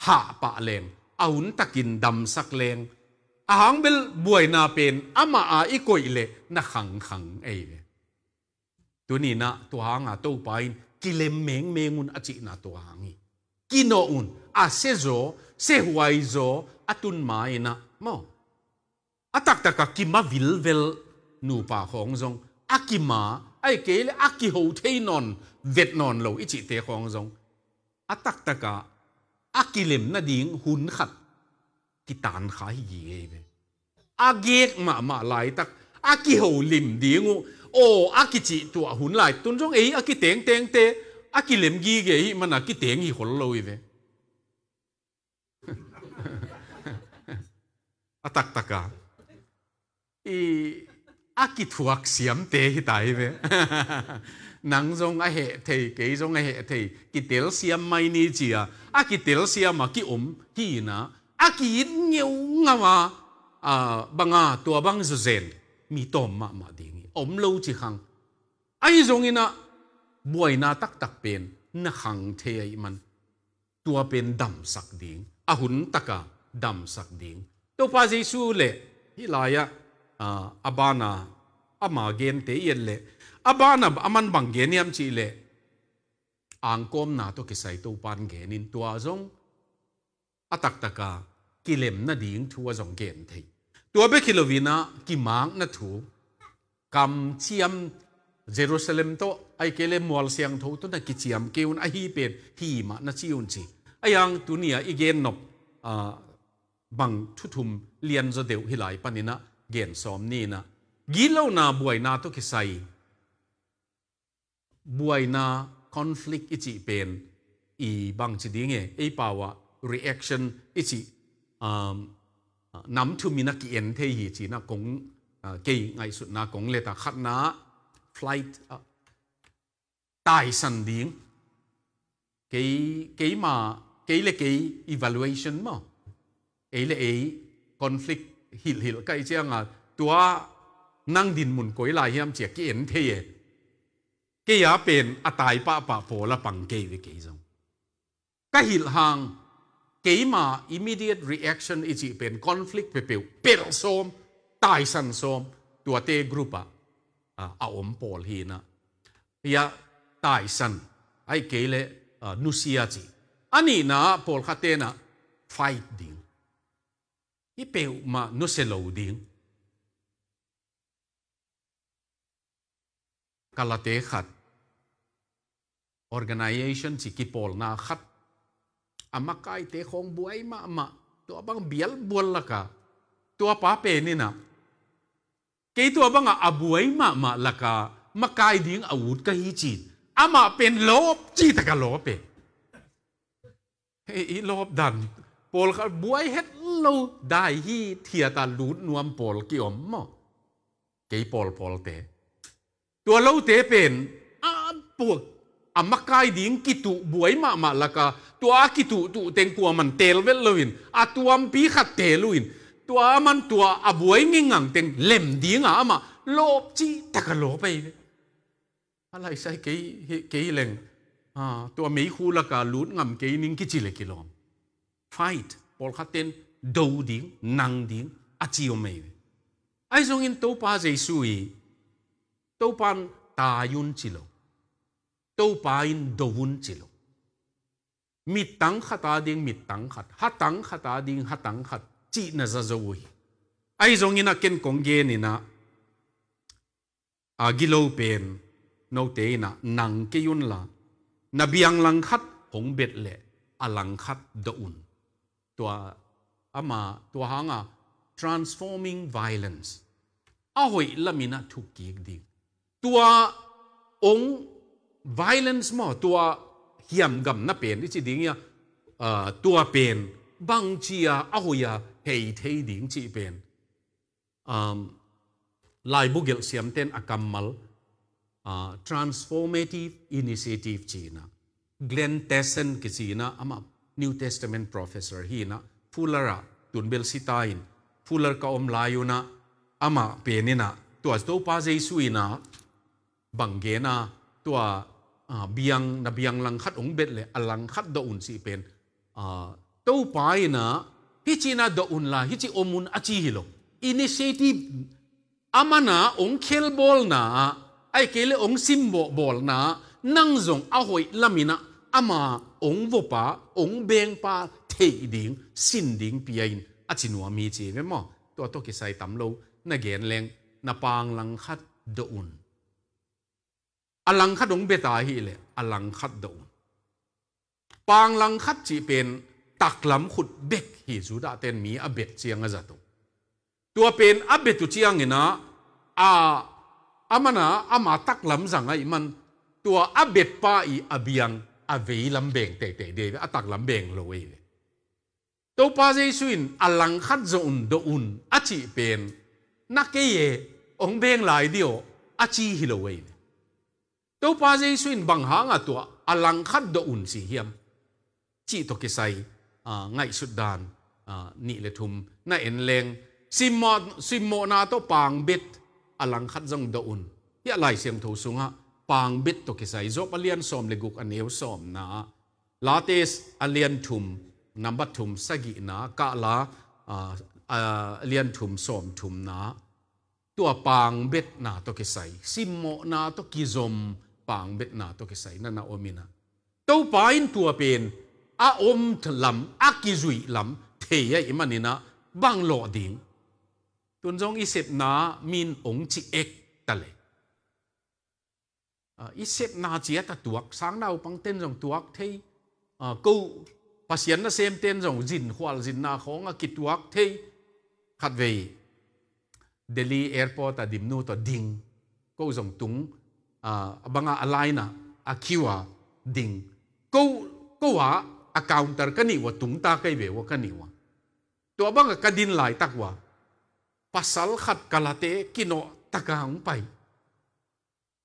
hạ bạ lèng a hun takin đầm sắc leng. อาหังเบลบวยนาเป็นอามาอาอีกอยเลยนะขังขังเอเลยตัวนี้นะตัวหางอ่ะตัวไปกิเลมเมงเมงุนอจินะตัวหางีกินอุนอาเซโซเซหวยโซอตุนมาเอนะมออาตักตะกะกิมาวิลเวลนูป่าของจงอากิมาไอ้เกลอากิโฮเทนอนเวทนอนเหลาอิจิเตของจงอาตักตะกะอากิเลมนาดิงหุนขัด cái tàn khai gì về à ghét mà mà lại tắc à cái hồ lim đi ngô ô à cái chị tua hun lại tuân trong ấy à cái tiếng tiếng tê à cái lim gì ghê mà là cái tiếng gì hồn lâu về à (laughs) tắc tắc à ý à cái thuộc xiêm tê hi tại về (laughs) nắng rong a hệ thầy cái rong a hệ thầy cái tel siam mai ni chỉ à a cái tiếng xiêm mà cái ôm hi na a ki nhiều nga mà à bằng à tua bằng zo zen mi to ma ma ding om lâu chi khang ai giống như na buai na tak tak pen na khang the ai man tua pen à, đầm sak ding a hun taka dam sak ding to pa jesu le hi lai ya à abana à, à ama gen te yen le abana aman bang gen yam chi le ang kom na to kisai to pan genin tua zong atak taka กิเลมนาดิงทัวสงเกนทีตัวเบคิโลวินากิมังนาทูกมเชียมเยรูซาเล็มโตไอเกเลมวอลเซียงทูตุนักิเชียมเกวนไอฮีเป็นฮีมานาชิอุนจีไอยังตุเนียอีเกนนบบังทุทุมเลียนจะเดวฮิไลปนินะเกนสอมนี่นะกีเลวนาบวยนาตุกิไซบวยนาคอนลิกต์อิจิเป็นอีบางจีดิเงไอป่าวะ reaction อิจิ Ờ, nắm thu mình kí yên thế gì chỉ na cũng cái ờ, ngày suốt na cũng lệ ta khát na flight ờ, tài sản điên cái cái mà cái là cái evaluation mà ấy là ấy conflict hiểu hiểu cái chứ à tua năng din mun koi lai hiam che ki en the ke ya pen atai pa pa po la pang ke ve ke jong ka hil hang กี่มา immediate reaction อีจีเป็น conflict เปรียวเปรสมตายสันสมตัวเตกรุปะอาอมพอลฮีนะยาตายสันไอ้เกลเลนุสิยาจีอันนี้นะพอลคัาเตนะ fighting อีเปรียวมานุเซโลดิงกาลเตขัด organization ที่กีพอลนะขัด amakai te khong buai ma ma to abang bial bual laka to apa pe ni na ke to abang abuai ma ma laka makai ding awut ka hi chin ama pen lob chi ta ka lob pe he i lob dan pol ka buai het lo dai hi thia ta lut nuam pol ki om mo ke pol pol te tua lo te pen a pu amakai ding kitu buai ma ma laka ตัวกิตุตุเต็งกัวมันเตลเวลลุนอาตัวมปีขัดเตลุนตัวมันตัวอับวยงิงังเต็งเล่มดีงอามาโลบจีตะกะโลไปอะไรใช่กี่กี่เล่งอ่าตัวมีคูละกาลูดงำกี่นิ่งกิจิเลกิลอม fight บอลขัดเต็นดูดิ้งนังดิ้งอาจิโอเมย์ไอ้ทรงอินโตปาเจสุยโตปันตายุนจิโลโตปาอินดูวุนจิโล mít tang khát ta ding mít tang khát hát tang khát ta ding hát tang khát chỉ na ra rồi ai giống như na ken công nghệ này na à ah, gilo pen nô tế na nang cái yun là na biang lang khát hong biết lệ à lang khát un tua ama tua hanga transforming violence à hồi làm na thu kiệt đi tua ông violence mà tua hiểm gầm nó bền đi chỉ điện ya ờ tua bền băng chi à ao à hei thấy điện chỉ bền um ờ, lai bu gel siam ten akamal à uh, ờ, transformative initiative na Glenn Tesson cái gì na ama à New Testament professor hi na Fuller à, tun bel sitain Fuller ka om layu na ama na tua sto pa Jesu na bangena tua À, biang na biang lang khát ong bet le alang khát do un si pen à, to pai na hi chi na do un la hi chi omun achi hilo initiative amana ong khel bol na ai kele ong simbo bol na nang zong a hoi lamina ama ong vo pa ong beng pa thei ding sin ding piain achinua mi chi ve mo to to ki sai tam lo na gen leng na pang lang khat do un อลังคดงเบตาฮีเลยอลังคดงปางลังคัดจีเป็นตักลำขุดเบกฮีจูดาเตนมีอเบตเชียงอาจัตุ ตัวเป็นอเบตุเชียงเนะอาอามานะอามาตักลำสังไอมัน ตัวอเบตป้าอีอเบียงอเวลำเบงเตะเตะเดวอตักลำเบงโลยตัวพาเจสุนอลังคัดจอุนดอุนอจีเป็นนักเกยองเบงหลายเดียวอจีฮิโลเวตัวปาเจสุนบังหางตัวอลังคัดดอุนสิเฮียมจีตกิไซไง่ายสุดดานนี่เลทุมน่าเอ็นเลงซิมโมซิมโมนาตัวปางบิดอลังคัดจงดอุนยะไลเสียงทูสุงะปางบิดตกิไซจบอเลียนสอมเลกุกอเนวสอมนาลาเตสอเลียนทุมนับบัตทุมสกินากาลาอเลียนทุมสอมทุมนาตัวปางเบ็ดนาตกิไซซิมโมนาตกิจม pang bet na to ke sai na na omina to pa in tua pen a om lam a ki zui lam the ya imanina bang lo ding tun jong isep na min ong chi ek tale à, isep na chia ta tuak sáng nào pang tên dòng tuak thấy à, câu pasien na xem tên dòng zin hoal zin na khong a kit tuak thấy khát về Delhi airport ta dim nu to ding câu dòng tung uh, abanga alaina akiwa ding ko kowa a counter kani wa tungta kai ve wa kani wa to abanga kadin lai takwa pasal khat kalate kino takang pai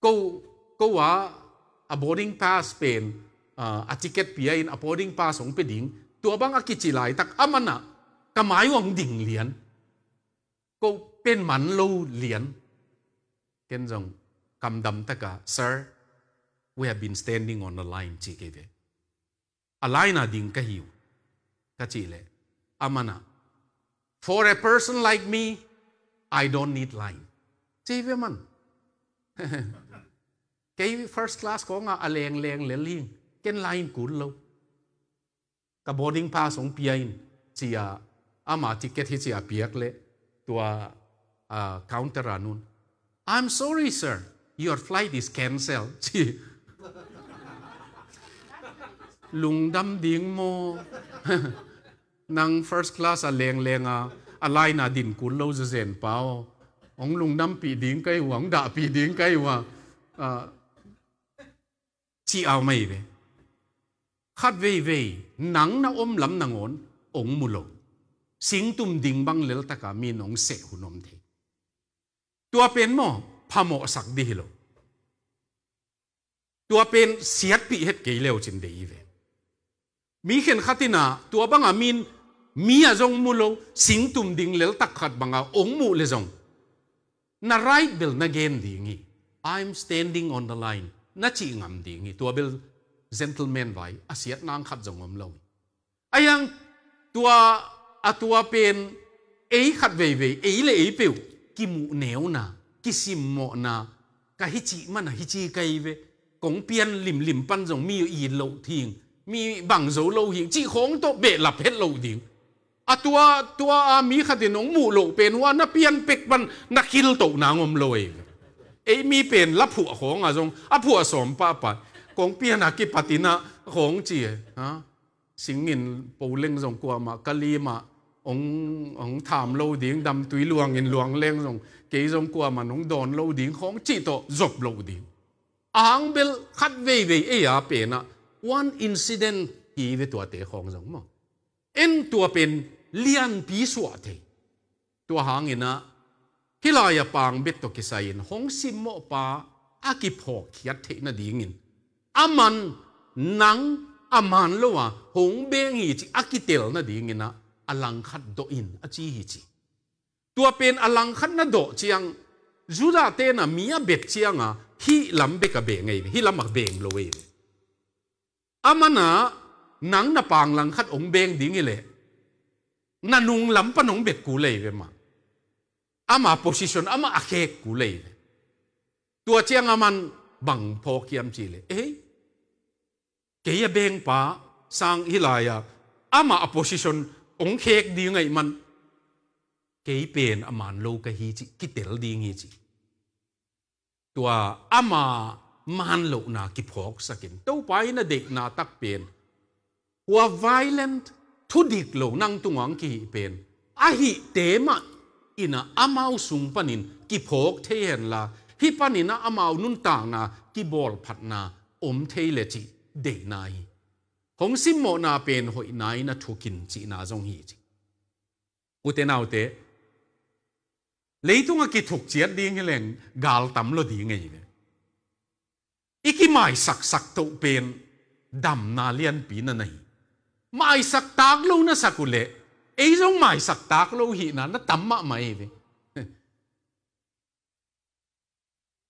ko kowa a boarding pass pen uh, a ticket pia in a boarding pass ong peding to abanga kichi lai tak amana kamai wang ding lian ko pen man lo lian ken jong taka, Sir, we have been standing on a line chikeve. A line ading kahiu. Kachile. Amana. For a person like me, I don't need line. Chikeve man. Cái (laughs) first class ko nga aleng leng leng Ken line kun lâu. Ka boarding pass ong piain. siya ama ticket hi siya piak le. Tua ah, counter anun. I'm sorry, sir. your flight is cancelled. lung (laughs) lùng đâm điên mô. (laughs) Nang first class à leng leng à, à lai na din cuốn lâu giờ rèn bao. Ông lung đâm pi điên cây hoàng đã pi điên cây hoàng. chi ao mày đấy. Khát về về, nắng na ôm lắm nắng ổn, ổng mù lộ. Sinh tùm đình băng lel tất cả mi nóng sẽ hù nông thế. Tua pen mo, phá mộ sạc đi lộ. ตัวเป็นเสียดปีเฮ็ดเกลียวจินดีเวมีเห็นขัดินาตัวบังอามินมีอะจงมุโลสิงตุมดิงเลลตักขัดบังอาองมูเลจงนาไรเบลนาเกนดีงี้ I'm standing on the line นาจีงามดีงี้ตัวเบล gentleman ไว้อาเสียดนางขัดจงอมเลวไอยังตัวอาตัวเป็นเอ้ขัดเว่ยเว่ยเอ้เลยเอ้เปียวกิมูเหนียวนากิสิมโมนาก็ฮิจิมันฮิจิไกเว cống biên lìm lìm băn dòng mi y lộ thiền mi bằng dấu lâu hiện chỉ khống to bể lập hết lâu điệu à tua tua à mi khát đến ông mù lộ bền hoa na biên bẹc băn, na kil tổ na ngom lôi ấy mi bền lấp phụ khống à dòng à phụ sòm pa pa cống biên à cái patina khống chỉ à sinh min bầu lên dòng qua mà kali mà ông ông thảm lâu điếng đâm túi luang in luang lên dòng cái dòng qua mà ông đòn lâu điếng khống chỉ to dọc lâu điếng อังเบลคัดเว่ยเอียเป็นอะวันอินซิเดนท์ที่เวตัวเตะของจังมั้งเอ็นตัวเป็นเลียนปีสวาเตตัวหางอินะฮิลายปังเบตตกิไซน์ห้องซิมโมปาอากิพอกขัดเทนดีงินอามันนังอามันลัวห้องเบงฮิจิอากิเตลนดีงินะอลังคัดโดอินอจีฮิจิตัวเป็นอลังคัดนดโดจียง zura te na mia bek chianga hi lam beka be ngai hi lam mak beng lowe amana nang na pang lang khat ong beng ding ile na nung lam pa nong bek ku le ve ma ama position ama akhe ku le tua chianga man bằng po kiam chi le eh ke ya beng pa sang hilaya ama position ong khek di ngai man กเป็นอมานโลกฮีจิกิเตติลดีีงจัวอามามานลกนากิพอกสกินตัวไปนะเด็กนาตักเป็นหัว violent ทุดิกลกนั่งตุงังกีเป็นอาฮิเตมะอินะอามาสุงปนินกิพอกเทียนละฮิปนินะอามานุนต่างนากิบอลพัดนาอมเทเลจิเด็กนายของสิมโมนาเป็นหอยนายนะทุกินจีนาจงฮีจิอุเตนาอุเต lấy tung cái thuộc chết đi nghe lên gal tắm lo đi nghe nè iki mai sắc sắc tụ bên đầm na liên pin na này mai sắc tác lâu na sắc lệ ấy giống mai sắc tác lâu hi na nó tắm mà mày về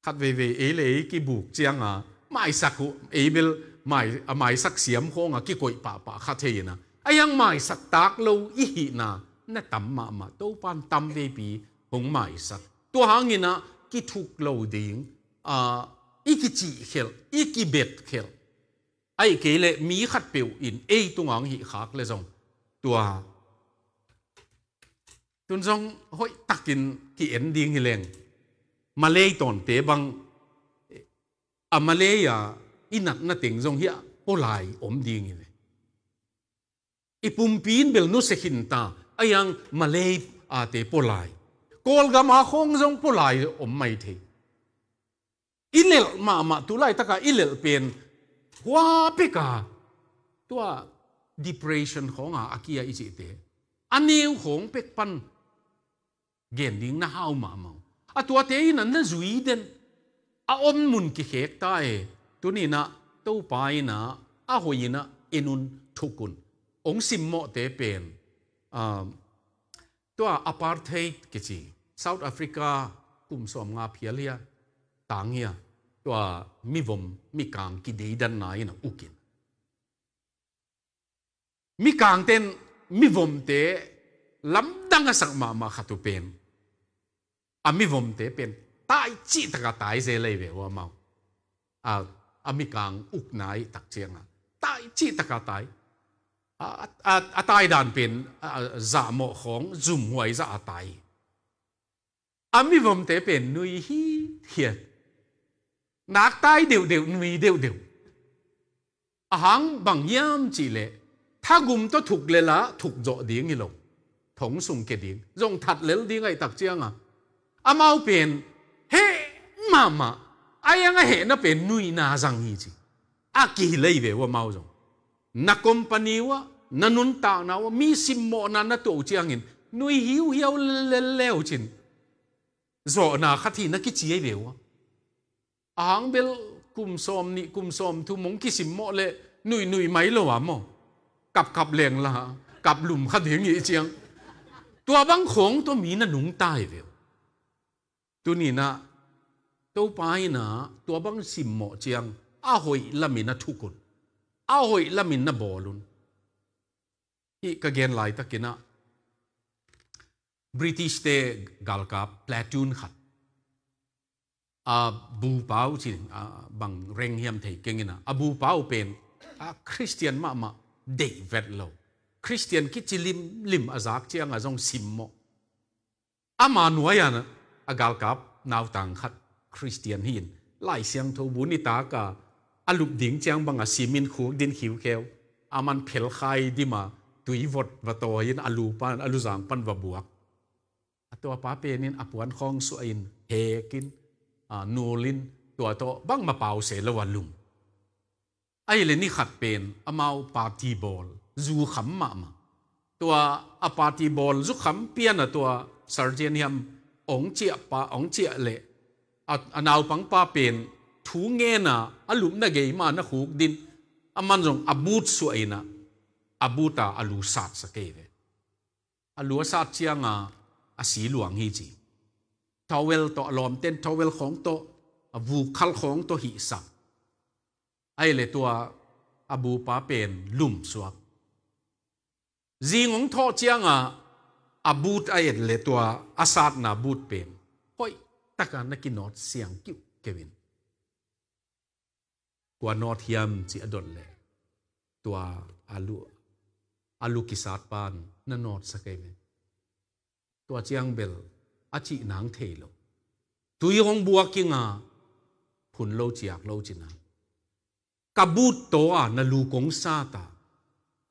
khát (laughs) về về ấy là ấy cái buộc chiang à mai sắc cụ ấy bel mai à, mai sắc xiêm khô à cái cội bà bà khát thế na ai ăn mai sắc tác lâu ý hi na nó tắm mạ mà đâu pan tắm về bị hùng mãi sắc tua hang ina ki thuk lo ding a à, iki chỉ khel iki bet khel ai kể lệ mi khat peu in ei tungang hi khak le zong tua tun zong hoi takin ki en ding hi leng malay ton te bang a à, malaya inat na ting zong hi polai om ding hi ipumpin bel nu se hin ta ayang malay a à, polai กอลกามาคงจงปุไลอมไม่ทีอิเลลมามาตุไลตะกาอิเลลเป็นว่าปิกาตัว depression ของอาคียอิจิเตอันนี้ของเป็กปันเกนดิ้งนะฮาวมาเมาอะตัวเตยนั่นนะจุยเดนอาอมมุนกิเขกตายตัวนี้นะตัวไปนะอาหอยนะเอนุนทุกุนองซิมโมเตเป็นอ่าตัวอพาร์ทเทดกิจีเซาวด์แอฟริกากุ้มสวมงาเพียเลียต่างเฮียตัวมีวมมิกางกิดีดันนายนะอุกินมิกางเต้นมีวมเตลำดังสักมามาขัตุเป็นอามีวมเตเป็นตายจีตกตายเซเลยเวว่ามาอาอามิกางอุกนายตักเชียงอ่ะตายจีตกตาย a à, à, à tai đàn pen za dạ mộ khong zum ngoài za tai ami vom thế pen nuôi hi thiệt nak tai đều đều nuôi đều đều ahang bằng yam chỉ lệ tha gum to thục lệ la thục dọ điếng như lòng, thống sùng ke điếng rong thật lệ điếng ngay tắc chiang à amau pen he mama ai a he nó pen nuôi na zang hi chứ, à ki lei về wa mau rong na company wa นันุนตานาว่ามีสิมโมนันนตัวเจียงินนุยหิวเหี่ยวเลวจินโจนาขัดที่นักกิจเยวอ่างเบลกุมซอมนี่กุมซอมทุมงกิสิมโมเลนุยนุยไหมเลวะมอกับกับเลงละกับหลุมขัดเหียงอีเจียง ตัวบังของตัวมีนันนุนใต้เววตัวนี้นะตัวไปนะ ตัวบังสิมโมเจียง อาหอยละมินะทุกุนอาหอยละมินะบอลุน i kagen lai ta kina British te galka platoon khat a bu pau chi a bang reng hiam thei kengina a bu pau pen a christian ma ma de vet lo christian ki chi lim lim azak chi anga jong sim mo ama nuayana a galka naw tang khat christian hin lai siang tho bu ni ta ka alup ding chang banga simin khu din khiu kheo aman phel khai di ma ตุยวดมาตัวยินอลูปันอลูสังปันวบวกตัวป้าเปนินอปวนคองสุอินเฮกินนูลินตัวโตบังมาเป่าเสลวันลุงไอเลนี่ขัดเป็นอมาปาตีบอลจูขำมามาตัวอปาตีบอลจูขำเปียนตัวสารเจนยมองเจียปาองเจียเละอันเอาปังป้าเป็นทูเงินอะอลุมนะเกยมานะหูกดินอามันจงอบูดสวยนะอาบูตาอลูสัตสเกเวอลูสัตเชียงอาอาศีหลวงฮีจีทาวเวลต่อลอมเต้นทาวเวลของโตวูคัลของโตหิสักไอเลตัวอบูปาเป็นลุ่มสวกจีงงทอเชียงอาอาบูตไอเลตัวอาสัตนาบูตเป็นโอ้ยตะการนักินอดเสียงกิ้วเกวินกว่านอเทียมจีอดลเลตัวอาลู alu kisat pan na not sake me tua chiang bel achi nang thelo tui hong bua kinga phun lo chiak lo china kabut to na lu kong sa ta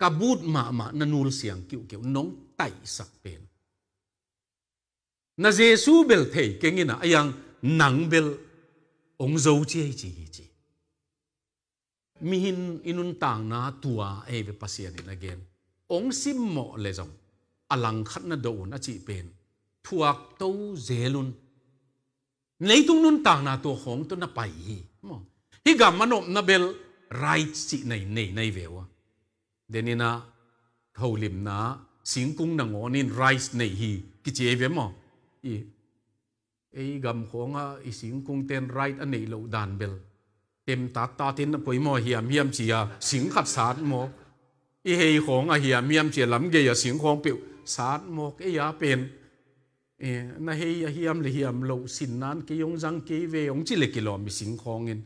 kabut ma ma na nul siang kiu kiu nong tai sak pen na jesu bel thei kengina ayang nang bel ong zo chi chi chi mihin inuntang na tua eve pasian in again ông ong sim mo le zong lăng khát na đồ na chỉ bền thuộc tâu dễ luôn lấy tung nun tàng na tổ hong tu na pai hi mo hi gam manom na bel right si này này này về wa đến na thâu lim na xin cung na ngon in right này hi cái chế về mo i ai gam khong à i xin cung tên right anh này lâu đàn bel tem ta ta tên na poi mò hiam à, hiam chỉ a à, xin khát sát mò. อีเฮของอาเฮียมียมเจียลำเกียสิงของเปียวสารหมอกเอียเป็นเอ่นาเฮียเฮียมเลยเฮียมเราสินนั้นกิยงจังกิเวยงจิเลกิลอมีสิงของเงิน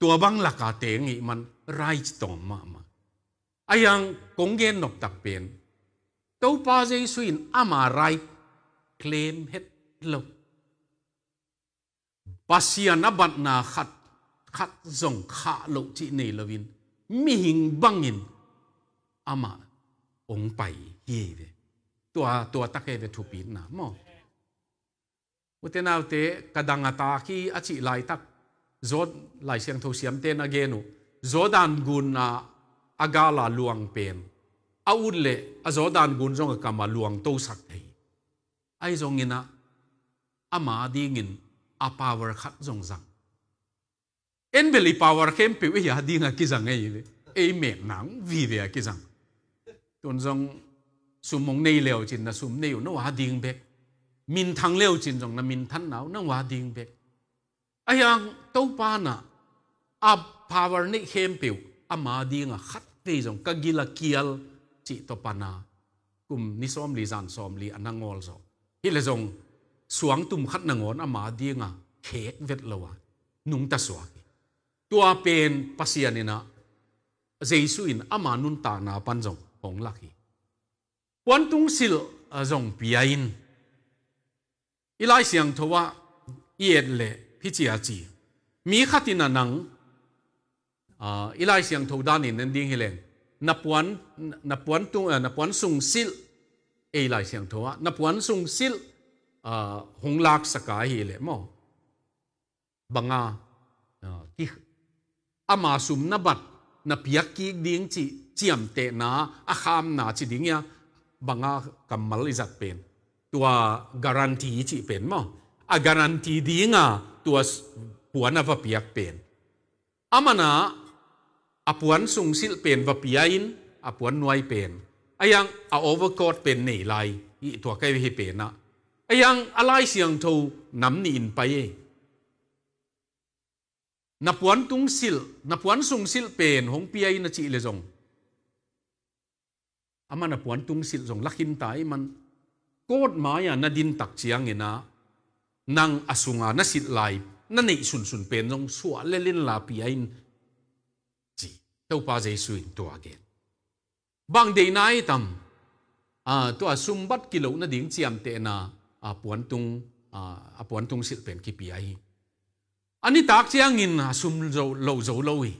ตัวบังหลักอาเตงอีมันไรจตอมมามาอายังกงเงินนบตักเป็นตัวปาเจสุนอามาไรเคลมเฮ็ดลงปัสยานับัดนาขัดขัดจงขาลุจีเนลวินมีหิงบังอิน ama ong pai hi ve tua tua take ve thu pi na mo utenaw te kadanga ta ki achi lai tak zod lai siang tho siam te na genu zodan gun na agala luang pen aun le azodan gun zong ka ma luang to sak thei ai zong ina ama ding in power khat zong zang en beli power kem pe wi ya ding a ki zang ei ve ei me nang vi tuần dòng sum mong nay leo chín là sum nay nó hòa điên bẹt min thăng leo chín dòng là min thăng nào nó hòa điên bẹt ai ang tàu pa na ab power này khem biểu ama điên à khát về dòng các gila kial chỉ to pa na cùng ni som li zan som li anh ngon rồi hi là dòng suang tum khát năng ngon ama điên à khét vẹt lâu à nung ta xóa tua pen pasianina Jesus in ama nun ta na panjong องลักอีวันตุงสิลอาจงพิยินอีไลเสียงทว่าเย็ดเล่พิจิอาจีมีขัดินานังอ่ีไลเสียงทว่าดานนนั่นดิ้งเฮเลงนับวันนับวันตุงนับวันสุงสิลเอไลเสียงทว่านับวันสุงสิลหงลักสกายเฮเล่ มอบังอาที่อามาสุมนับบัดนับพิยักกีดิ้งจี chiếm te na a kham na chi ding ya banga kamal izat pen tua guarantee chi pen mo a guarantee dinga tua puan va piak pen amana a puan sung sil pen va in, a puan nuai pen ayang a overcoat pen nei lai i tua kai hi pen na ayang alai siang tho nam ni in pai e na puan tung sil na puan sung sil pen hong pia in na chi le zong aman na puan tung sil zong lakin ta man kot maya na din tak chiang ina nang asunga na sit lai na nei sun sun pen zong suwa lelin la pi ain chi to pa je su in to again bang de nai tam a to asum bat kilo na ding chiam te na a puan tung a puan tung sil pen ki pi ai ani tak chiang in sum zo lo zo lo hi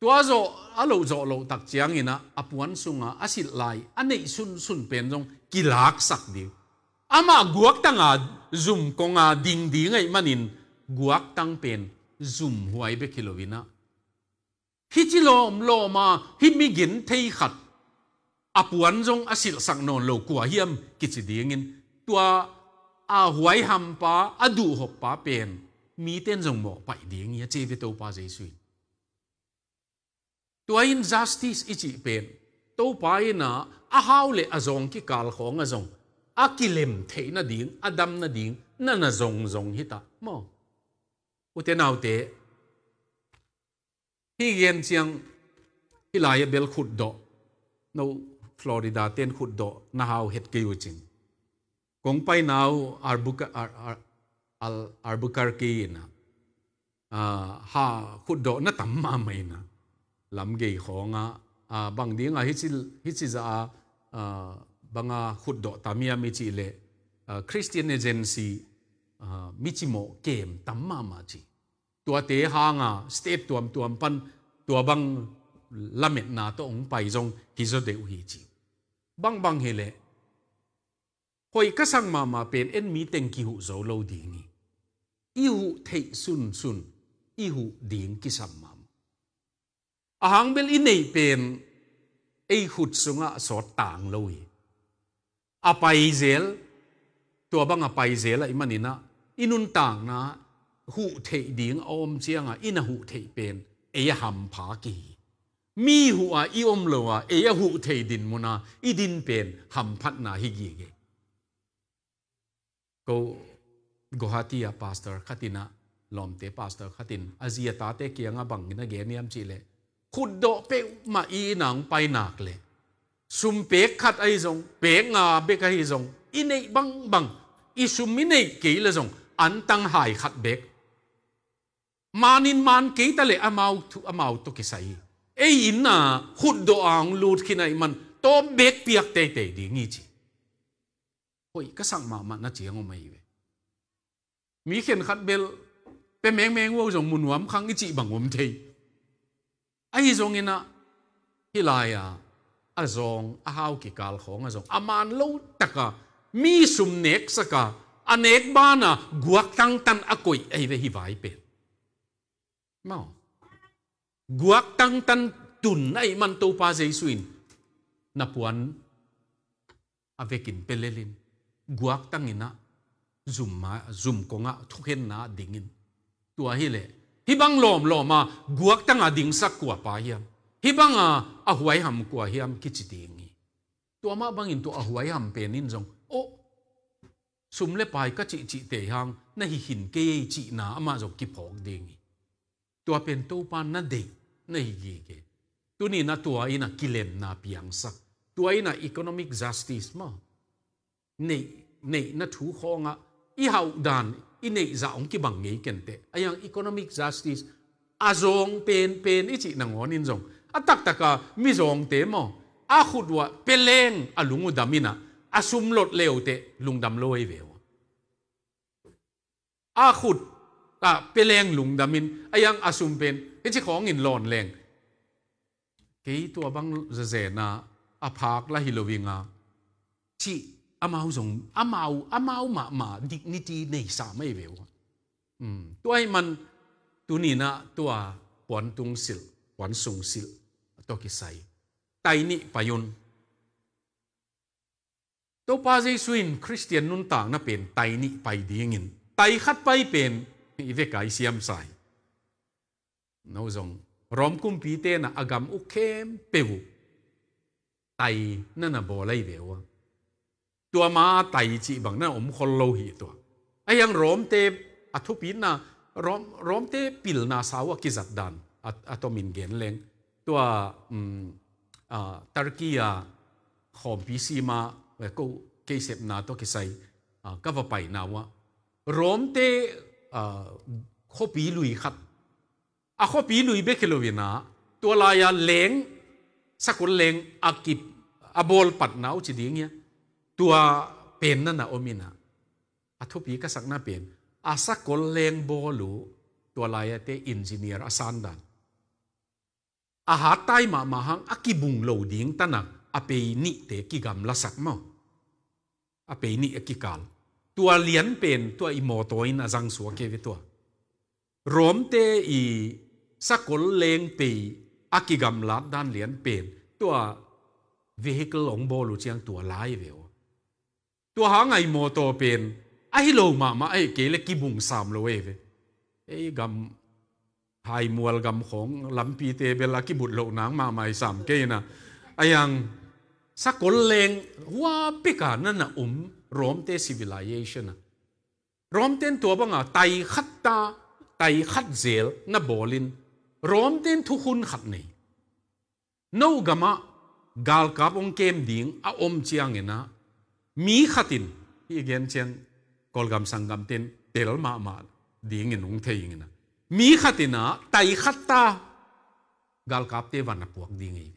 tua zo alo zo lo tak chiang ina apuan sunga asil lai anei sun sun pen jong kilak sak diu ama guak tanga zum konga ding ding ngai manin guak tang pen zum huai be kilowina hi chi lo om lo ma hi mi gin thei khat apuan jong asil sak non lo kwa hiam kichi in tua a huai ham pa adu hop pa pen mi ten jong mo pai ding ya che vi to pa jai sui ตัวอิน justice อิจิเป็นตัวไปน่ะอาฮาวเลอาจงกิกาลของอาจงอากิเลมเทนดิ่งอาดัมนดิ่งนั่นอาจงจงฮิตามองอุเทนเอาเตะที่เย็นเชียงที่ลายเบลขุดดอกนูฟลอริดาเต้นขุดดอกน่าฮาวเฮ็ดกิวจริงคงไปน่าวอาร์บุกอาร์อาร์บุการกีนะอ่าฮาขุดดอกนั่นตั้มมาไม่นะ lắm gầy khó ngã à bằng tiếng à hít hít chỉ ra à bằng à khut độ tamia mi chỉ lệ à Christian agency à mi chỉ mò kèm tấm mà mà chỉ tua té hang à step tuam tuam pan tua bằng lâm na to ông bài dòng kí số đều hít chỉ bằng bằng hi lệ hồi các sang mà mà bên en mi tên kí hụ dấu lâu đi ni ihu thấy sun sun ihu điên kí sam mà อาหังเบลอินเนเป็นไอขุดสุงะสอดต่างเลยอาไปเซลตัวบังอาไปเซลอะไรมันนี่นะอินุนต่างนะหูเทดิ่งอมเจียงอ่ะอินหูเทเป็นเอยหัมผากีมีหัวอีอมเลวะเอยหูเทดินมุนาอีดินเป็นหัมพัฒนาฮิกิเกก็กฮาตียอาพาสเตอร์ขัดินะลอมเตพาสเตอร์ขัดินอาเซียตาเตเกียงอ่ะบังกินะเกมยมจีเลขุดโดเปมาอีนังไปนักเลยสุมเปกขัดไอ้จงเปกงาเบกไอ้จงอินเอบังบังอีสุมินเอกี่ละจงอันตั้งหายขัดเบกมานินมานกี่ตะเลอมาวทุอมาวตุกิไซเอ้อินน่ะขุดโดอังลูดขินไอมันโตเบกเปียกเตเตดีงี้จีโอ้ยก็สั่งมามันน่าเจียงไม่เวมีเขียนขัดเบลเป็นแมงแมงว่าจงมุนหวมครั้งอีจีบังหวมเทย ai zong ina hilaya azong hau ki kal khong azong aman lo taka mi sum nek saka anek na guak tang tan akoi ai ve hi vai pe mau guak tang tan tun ai man to pa jesuin na puan kin pelelin guak tang tangina zum ma zum konga thuhen na dingin tua hi le hi bang lom lom ma guak tanga ding sak kwa pa hiam hi bang a ahuai ham kwa hiam kichi tingi tu ma bang in tu ahuai ham pe nin jong o sum le pai ka chi chi te hang na hi hin ke chi na ama zo ki phok dingi tu pen to pa na de na hi gi ke tu ni na tu ai na kilem na piang sak tu ai na economic justice ma nei nei na thu khonga i hau dan inei za ong ki bang ngei kente ayang economic justice azong pen pen ichi nangon in zong atak taka mi zong te mo a khudwa peleng alungu damina asum lot leo te lungdam loi veo a khud a peleng lungdamin ayang asum pen ichi khong in lon leng ke tu bang ze na a phak la hilovinga chi อมาส่งอามาอามามามาดิกนิตีในสามไม่เวอืมตัวมันตัวนี้นะตัวขวนตุงสิลขวนสุงสิลตัวกิไซไตนี่ปยุนตัวปาเจสุินคริสเตียนนุนต่างนะเป็นไตนี่ไปดีเงินไตขัดไปเป็นอีเวกไอเซียมไซน้าส่งรอมกุมพีเตนะอากรรมอุเคมเปวไตนั่นนะบอเลยเววะตัวมาไตจีบังนั้นอมคนโลหิตัวไอ้ยังรอมเตอทุปินนะรอมรอมเตปิลนาสาวกิจัดดันอัตมินเกนเลง ตัวตุรกีอะคอมพีซีมาแล้วก็เกษรนาตัวกิไซก็ว่าไปนาวะรอมเตขอปีลุยขัดอะขอปีลุยเบคโลวินาตัวลายาเลงสักุลเลงอากิบอบอลปัดนาวจีดีเงี้ยตัวเปมนั่นนะโอมินะอัทุปีก็สักน่าเปนอาสักกลเลงโบลูตัวลายเตอินจิเนียร์อาสันดันอาหาไตมามาหังอากิบุงโลดิงตันักอาเปนิเตกิกรรมละสักมั่งอาเปนิเอากิกาลตัวเลียนเป็นตัวอิโมโตอินอาจังสัวเกวิตัวรวมเตอีสักกลเลงปีอากิกรรมลัด้านเลียนเป็นตัว vehicle องโบลูเจียงตัวลายเววตัวหางไอโมโตเป็นไอโลมามาไอเกลกิบุงสามโลเอเวไอกำไายมวลกำของลำพีเตเบลากิบุตรโลนางมาไม่สามเกนะไอยังสักคนเลงว่าปิกานั่นนะอุมรอมเตซิวิลเซชันนะรอมเต้นตัวบังอ่ะไตขัดตาไตขัดเซลนับบอลินรอมเต้นทุกคนขัดนี่นูกามะกาลกับองเกมดิ่งอาอมเชียงเงินะ mi tin, hi gen chen kolgam sangam ten tel ma ma ding in ung thei na mi khatina tai khatta gal kap te van puak ding ei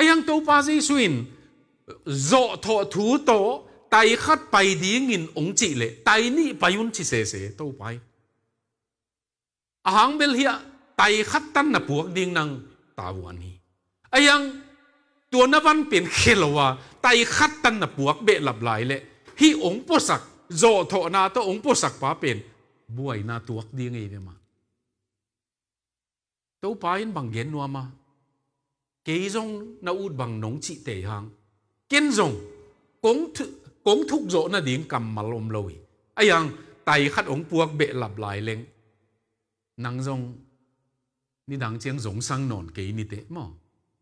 ayang to pa ji suin zo tho thu to tai khat pai ding in ung chi le tai ni payun chi se se to pai ahang bel hi tai khat tan na puak ding nang ta wan hi ayang ตัวนวันเป็นเขลวะไตขัดตันนับวกเบะหลับหลายเละฮีองปสักโจโทนาตัวองปสักป้าเป็นบวยนาตัวกดีไงเวมาตัวป้าอินบังเย็นนัวมาเกยจงนาอูดบังนงจิเตหังเกนจงกงทุกงทุกโจนาดิ่งกำมาลมลอยไอยังไตขัดองปวกเบะหลับหลายเลงนางจงนี่ดังเจียงสงสังนอนเกยนี่เตะมอ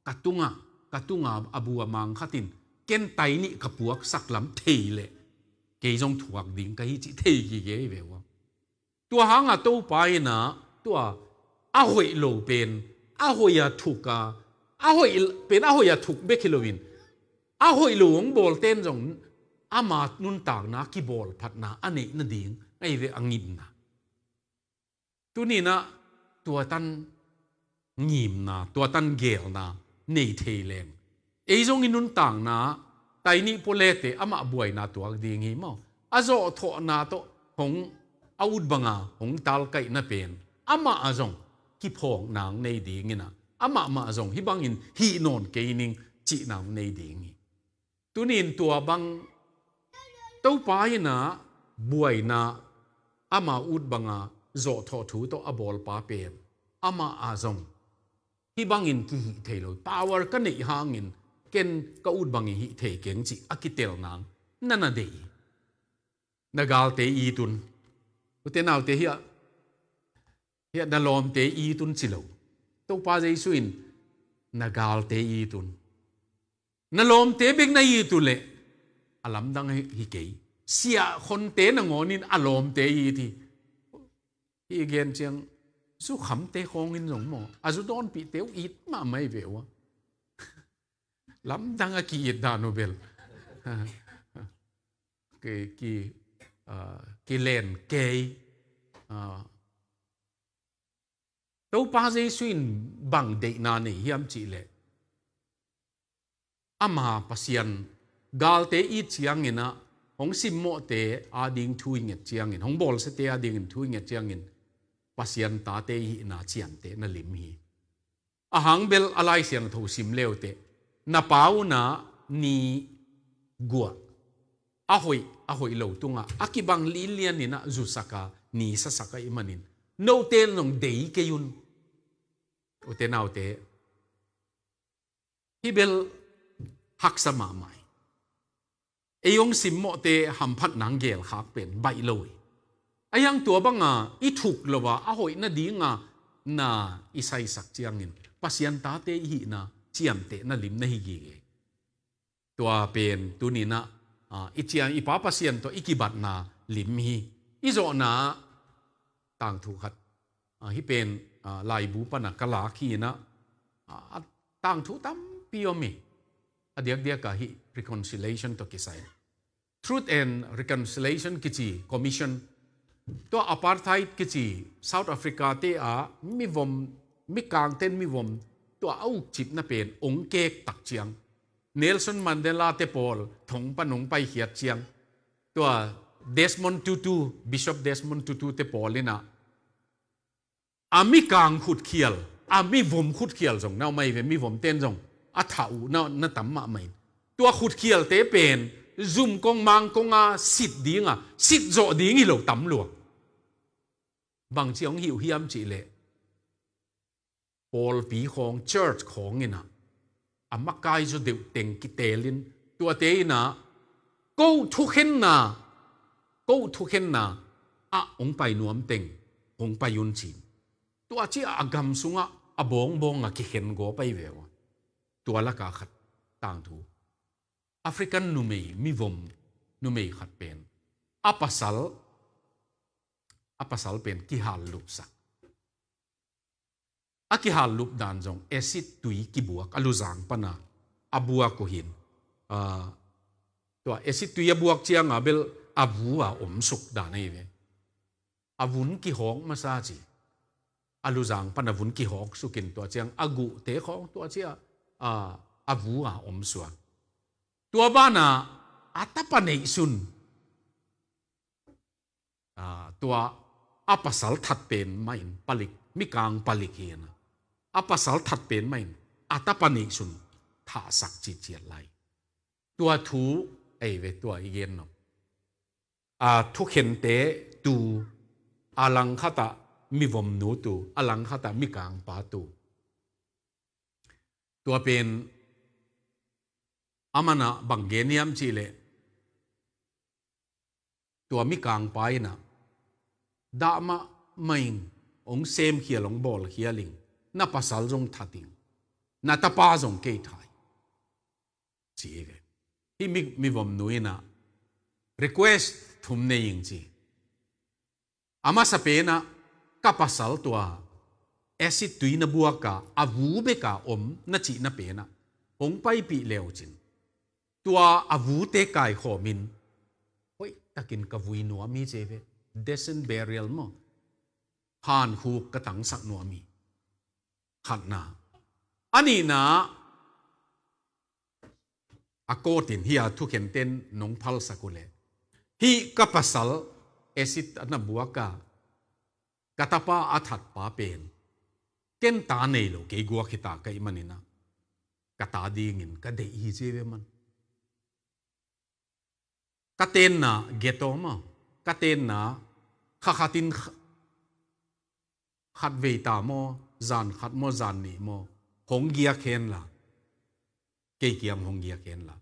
กัดตุงอ่ะกตุงาอบัวมังขัดินเกนไตนี่กระปวกสักลำเทเลยเกยจงถวกดิ่งกะฮิจิเทกีเยเววตัวหางอ่ะตัวไปนะตัวอาหวยโลเป็นอาหวยถูกกะอาหวยเป็นอาหวยถูกเบคิโลวินอาหวยหลวงบอลเต้นจงอามานุนต่างนะกีบอลพัดนะอันนี้นั่นดิ่งไอเวอังินนะตัวนี้นะตัวตันงิมนะตัวตันเกลนะนเทเลงเอซงอินุนต่างนะแต่นี่พเลเตอามาบวยนาตัวดีงี้มั้งอาจะถอนาโตหงอาวุธบังอาหงตาลไกนับเป็นอามาอาจงกิพองนางในดีงี้นะอามามาอาจงฮิบังอินฮีนอนเกนิงจีนางในดีงี้ตุนินตัวบังต้าไปนะบวยนาอามาอุดบังอาจะถอทถูโตอบอลป้าเป็นอามาอาจง hi bangin ki hi lo power ka nei hangin ken ka ut bangi hi the keng chi akitel nang nana dei nagal te i tun uten naw te hi hi na lom te i tun chilo to pa jai suin nagal te i tun na lom te big na i tu le alam dang hi ke sia khon te na ngonin alom te i thi hi gen chiang su khẩm tê khong in rong mo a à, zu bị pi ít mà mấy mai ve wa lam dang a ki it da nobel ke ki ki len ke tâu pa dê xuyên bằng đệ na nỉ hiam chị lệ ama pasian gal te i chiang ina hong sim mo te a ding thui nge chiang in hong bol se te a ding thui nge chiang in pasian ta te hi na chiam te na lim hi a hang bel alai siang tho sim leo te na pau na ni gua ahoi ahoi lo tunga akibang lilian ni na zu saka ni sa saka imanin no tel nong dei ke yun o te nau te hibel hak sama mai eyong simmo te hampat nang gel khak pen bai loi อายังตัวบังอ่ะอีถูกเลยวะอาหอยน่ะดีงะน่ะอีใส่สักเจียงอินปัสยันตาเตหีน่ะเจียมเตน่ะลิมน่ะฮีกีตัวเป็นตัวนี้น่ะอ่าอีเจียงอีป้าปัสยันตัวอีกิบัตน่ะลิมฮีอีโจน่ะต่างถูกขัดอ่าฮีเป็นอ่าลายบูปนักกะลาขีน่ะอ่าต่างถูกตั้มพิโอมีอเดียกเดียกะฮี reconciliation ตัวกิไซ truth and reconciliation กิจ commission ตัวอพาร์ทไทด์กิจีซาด์แอฟริกาเตอามีวมมีกางเต้นมีวมตัวเอาจิบน่เป็นองค์เกกตักเชียงเนลสันมันเดลาเตปอลถงปนงไปเขียดเชียงตัวเดสมอนตูตูบิชอปเดสมอนตูตูเตปอลเลยนะอามีกางขุดเขียลอามีวมขุดเขียลส่งเน่าไม่เวมีวมเต้นส่งอัฐาอูเน่านาตั้มมาไม่ตัวขุดเขียลเตเป็นซุ o มกงมังกงอาสิดดิ้งอ่ะสิดโจดิ้งอีหลงตั้มหลวงบางทีองหิวเฮียมจีเล่ปอลปีของเชิร์ชของเงินะอามากายจดเดือดเต็งกิตเตลินตัวเตยนะก็ทุกข์เห็นนะก็ทุกข์เห็นนะอ่ะองไปนวมเต็งองไปยุนจินตัวที่อากรรมสุงะอาบองบองอะกิเห็นโกไปเววะตัวละกาขัดต่างทูแอฟริกันนุ่มเอมีวมนุ่มเอขัดเป็นอาปัสสล apasalpen ki hallup sa? Aki hallup danjong esit tui ki buak aluzang pana abua kohin. Uh, tua esit tui abuak cia ngabel abua om suk danai ve. Avun ki hong masaji. Aluzang pana avun ki hong sukin tua cia agu te hong tua cia uh, abua om suang. Tua bana atapane isun? Uh, tua อปัสสลทัดเป็นไม่ปลิกมิกางปลิกเฮนะอปัสสลทัดเป็นไม่อัตปนิสุนท่าสักจีเจียไรตัวทูไอเวตัวเย็นนะทุกเห็นเตตูอาลังคตามิวมนูตูอาลังคตามิกางปาตูตัวเป็นอามานะบังเกนียมจีเลตัวมิกางไปนะดามาไม่งองเซมเขียลงบอลเขียลิงนับภาษาจงทัดิงนับตาป้าจงเกยทายสีเกที่มีมีวมนุยนะ request ทุ่มเนียิงจีอามาสเปนะกับภาษาตัวเอสิตุยนบัวกาอาวูเบกาอมนัจีนเปนะองไปปีเลวจินตัวอาวูเตกายขอมินเฮ้ยตะกินกวีนัวมีเจเว desen burial mo han hu katang sak no mi khak na ani na akotin hia thu khem ten nong phal sakule hi kapasal esit na buaka katapa athat pa pen ken ta nei lo ke gua khita ka imanina kata ding in ka de hi je ve man katen na geto ma katen na ข้าขาตินขัดเวตาโมจานขัดโมจานนี่โมหงเกียเคนละ เกี่ยเกียมหงเกียเคนละ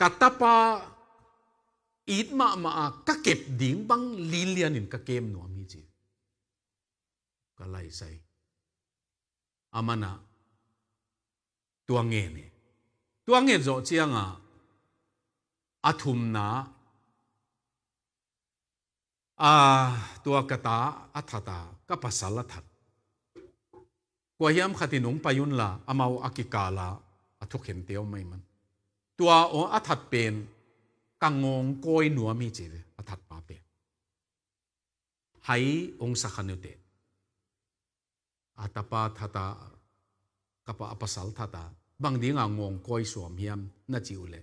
กัตตาปาอีดมามาก็เก็บดิ่งบังลีเลียนินก็เกมหนูมีจีก็ไล่ใส่อามันะตัวเงี้เนี่ยตัวเงี้ยโจเจียงอ่ะอาทุมนา à tua kata athata kapasala that kwahiam khatinung payun la amau akikala athukhen teo mai man tua o athat pen kangong koi nuwa mi che athat à pa pe hai ong sakhanute atapa thata kapa apasal thata bang dinga à ngong koi suam hiam na chiule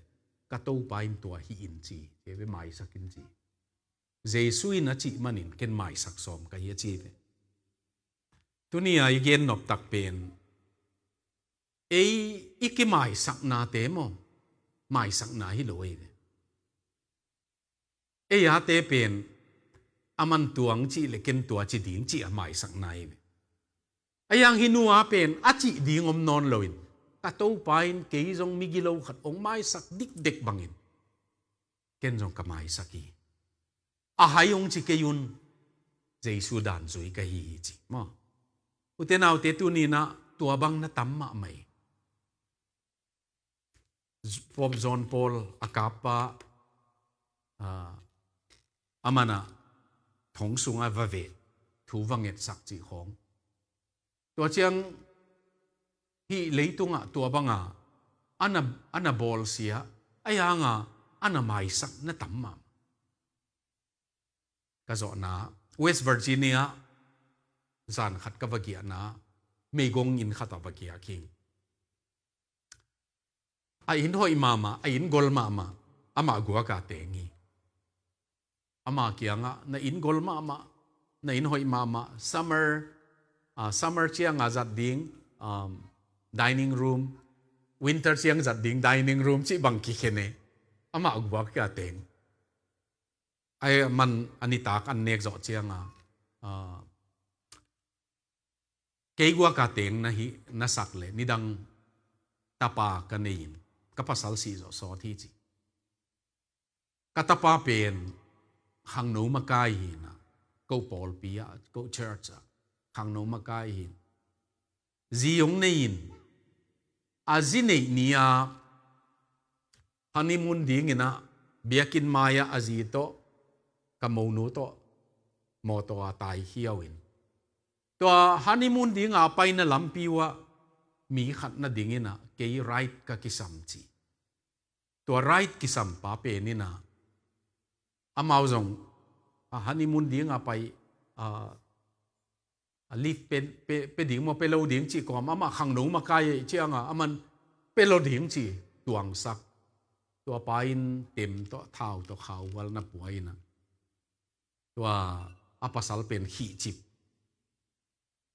katau pain tua hi in chi ve mai sakin chi Giê-xu na chỉ mà nín kên mãi sạc xóm cái hiya chị thế. Tu ni ai gen nộp tạc bền. Ê, ý cái mãi sắc na tế mò. Mãi sắc na hi lỗi thế. Ê á tế bền. Aman tuang chị lệ kên tua chị dính chị à mãi sạc này thế. Ayang hinua pen aci di ngom non loin. khát ông keizong sắc kat ong may sak dik dek bangin. Kenzong sắc hi a hai ông chỉ cái yun Jesus đàn rồi cái hi chỉ mà u tên nào thế tu ni na tua bang na tam ma mày Pope John Paul akapa à, amana thong sung a vavet thu vang et sak chỉ khong tua chiang hi lấy tung a tua bang à ana ana bol sia ayanga ana mai sak na tam mam ka zo na West Virginia zan khat ka vagia na me gong in khata vagia king a in hoi mama a in gol mama ama gua ka tengi ama kianga na in gol mama na in hoi mama summer uh, summer chiang azat ding um, dining room winter chiang zat ding dining room chi bang ki khene ama gua ka teng ไอ้มันอันนี้ตากอันเนกจอดเชียงอ่ะเกี่ยวกาเตยงนะฮินะสักเลยนี่ดังตาปากันเองกับภาษาสีจอดสอที่จีกัตาปาเป็นขังโนมากายหินกูปอลปียกูเชิร์ชอ่ะขังโนมากายหินจียงเนียนอาจีเนียนีะฮันนีมุนดิ้งนะเบียกินมายาอาจีโตกมูนูโตมอตัวตายเขี้ยวอินตัวฮันนีมูนดิงอาไปนลลำปีวะมีขัดนดิงงนะเกยไรต์กักิสัมจีตัวไรต์กิสัมปาเปนี่นะอามาวงฮันนีมูนดิงอาไปลีฟเป็นเป็นดิงมาเป็นดิงจีก่อนอามาขังหนูมากลเชียงอ่ะอามันเป็นดิงจีตวงสักตัวไปเต็มตัวเท้าตัวเขาวันนับป่วยนะว่าอภัสสลเป็นหีจิบ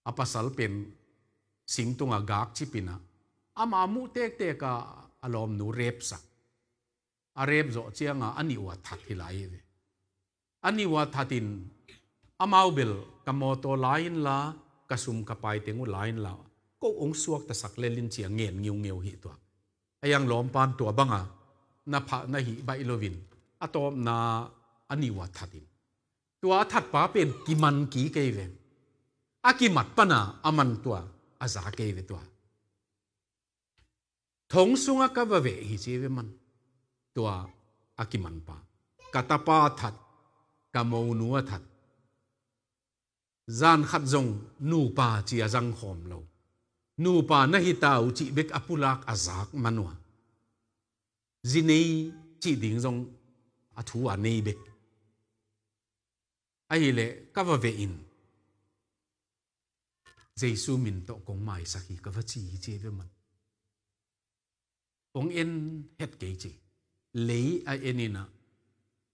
อภัสสลเป็นสิมตุงกากจิปินะอามามูเตกเตกะอารมณ์หนูเรบสักอาเรบโจเจียงอันนี้ว่าทัดที่ไหลอันนี้ว่าทัดินอามาเบลกมอโตไลน์ละกระซุมกระไปเตงุไลน์ละก็องสวกตะสักเลลินเจียงเงียนเงียวเงียวหิตัวยังหลอมปานตัวบังอ่ะนภะนหิใบโลวินอตอมนาอันนี้ว่าทัดินตัวทัดป้าเป็นกิมันกีเกเวอากิมัดปนาอามันตัวอาสาเกเวตัวทงสุงกับเวหิเจเวมันตัวอากิมันปากตาปาทัดกามนัวทัดจานขัดจงนูปาจียจังหอมเลานูปานะฮิตาอุจิเบกอปุลักอาซากมันัวจินีจีดิงจงอาทัวนีเบก aile kava ve in jesu min to kong mai sakhi kava chi che ve man ong en het ke chi lei a enina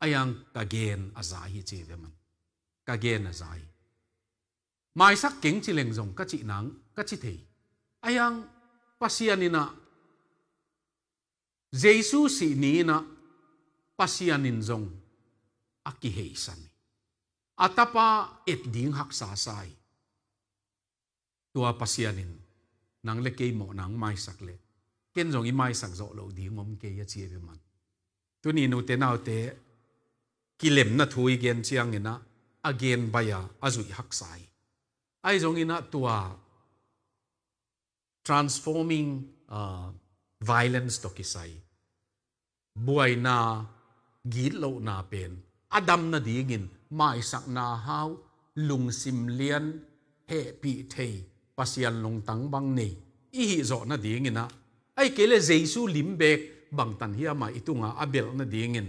ayang kagen azahi che ve man kagen azai mai sak keng chi leng jong ka chi nang ka chi thei ayang pasianina jesu si ni na pasianin jong aki heisan atapa et ding hak sa sai tua pasianin nang le mo nang mai sak le ken jong i mai sak zo lo di ngom ke ya chi be man tu ni nu te nau te kilem na thui gen chiang ina again baya azui hak sai ai jong ina tua transforming uh, violence to kisai buai na gil lo na pen adam na dingin มาสักนาฮาวลุงซิมเลียนเฮปีเทยปัสยันลงตังบังนี่อีฮิจอนะดีงินะไอ้เกลเจสูลิมเบกบังตันเฮียมาอิตุงาอเบลนะดีงิน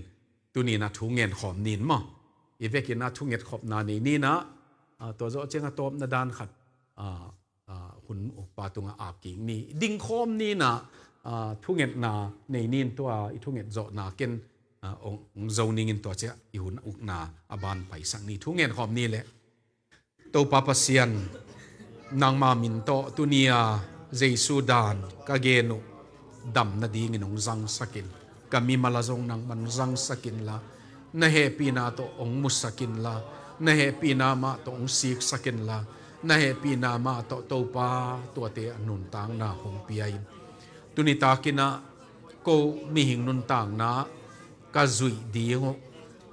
ตัวนี้นะทุงเงินขอมนินมาอีเวกินะทุงเงินขอบนานีนี่นะตัวจอเจงาตบนาดานขัดหุ่นออปาตุงาอาบกิงนี่ดิ่งคอมนี่นะทุงเงินนาในนินตัวอีทุงเงินจอนาเกนองเจ้านิ่งตัวเจ้าอีห่นอุกนาอบานไปสังนี้ทุงเงินขอบนี้แหละโตปาปเซียนนางมามินโตตุเนียเจสุดานกะเกนุดำนาดีเงินองจังสกินกามีมาลาจงนางมันจังสกินละนเฮปีนาโตองมุสกินละนเฮปีนามาโตองศีกสกินละนเฮปีนามาโตโตปาตัวเตอนุนตางนาหงพิยินตุนิตากินะโกมีหิงนุนตางนา ka duy dingo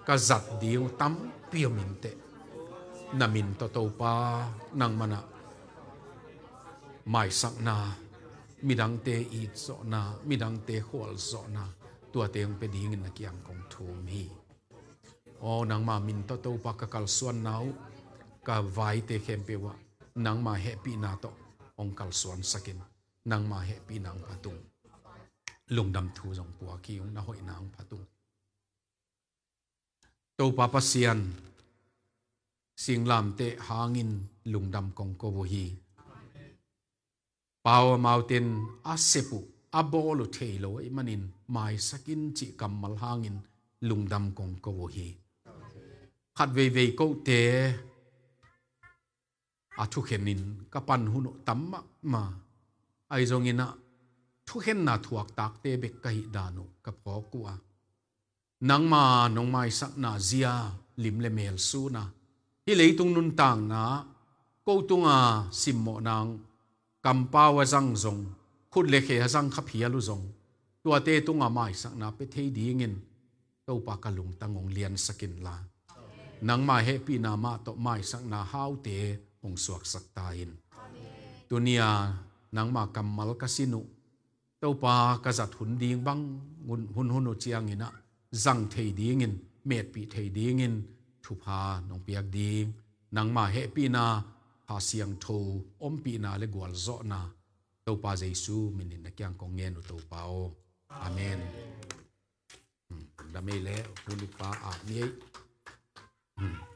ka zat dingo tam pio min te na min to to pa nang mana mai sắc na midang te i so na midang te khol so na tua teng pe ding na kiang kong thum mi o nang ma min to to pa ka kal suan nau ka vai te khem pe wa nang ma happy na to ong kal suan sakin nang ma happy nang patung lungdam thu jong pua ki ong na hoi nang patung tô papa sian sing lam te hangin lungdam kong ko bo hi pao mountain asepu abolu thelo manin mai sakin chi kamal hangin lungdam kong ko bo hi khat ve ve ko te a thu khenin ka pan huno tamma ma ai zongina thu khen na thuak tak te bek kai danu ka pho ku นังมาหนงไม้สักนาเสียลิมเลเมลสูนะฮิเลตุงนุนต่างนะกูตุงอาสิมโมนังกัมปาวะจังจงคุดเลเขฮะจังขับเฮียลุจงตัวเตตุงอาไม้สักนาเปเทดีเงินตัวปากลุงตังงเลียนสกินลานังมาเฮปีนามาตอไม้สักนาฮาวเตองสวกสักตายินตุนียนังมากัมมัลกสินุตัวปากะจัดหุ่นดีงบังหุ่นหุนหุนเชียงินะ rằng thầy điên in mẹ bị thầy điên in thu pha nông biếc điên nàng mà hệ pi na pha siang thu om pi na le gwal zo na tàu pa Giêsu mình nên kyang kong nghe no tàu pao amen đam hmm, mê lẽ phụ hulu pa à mi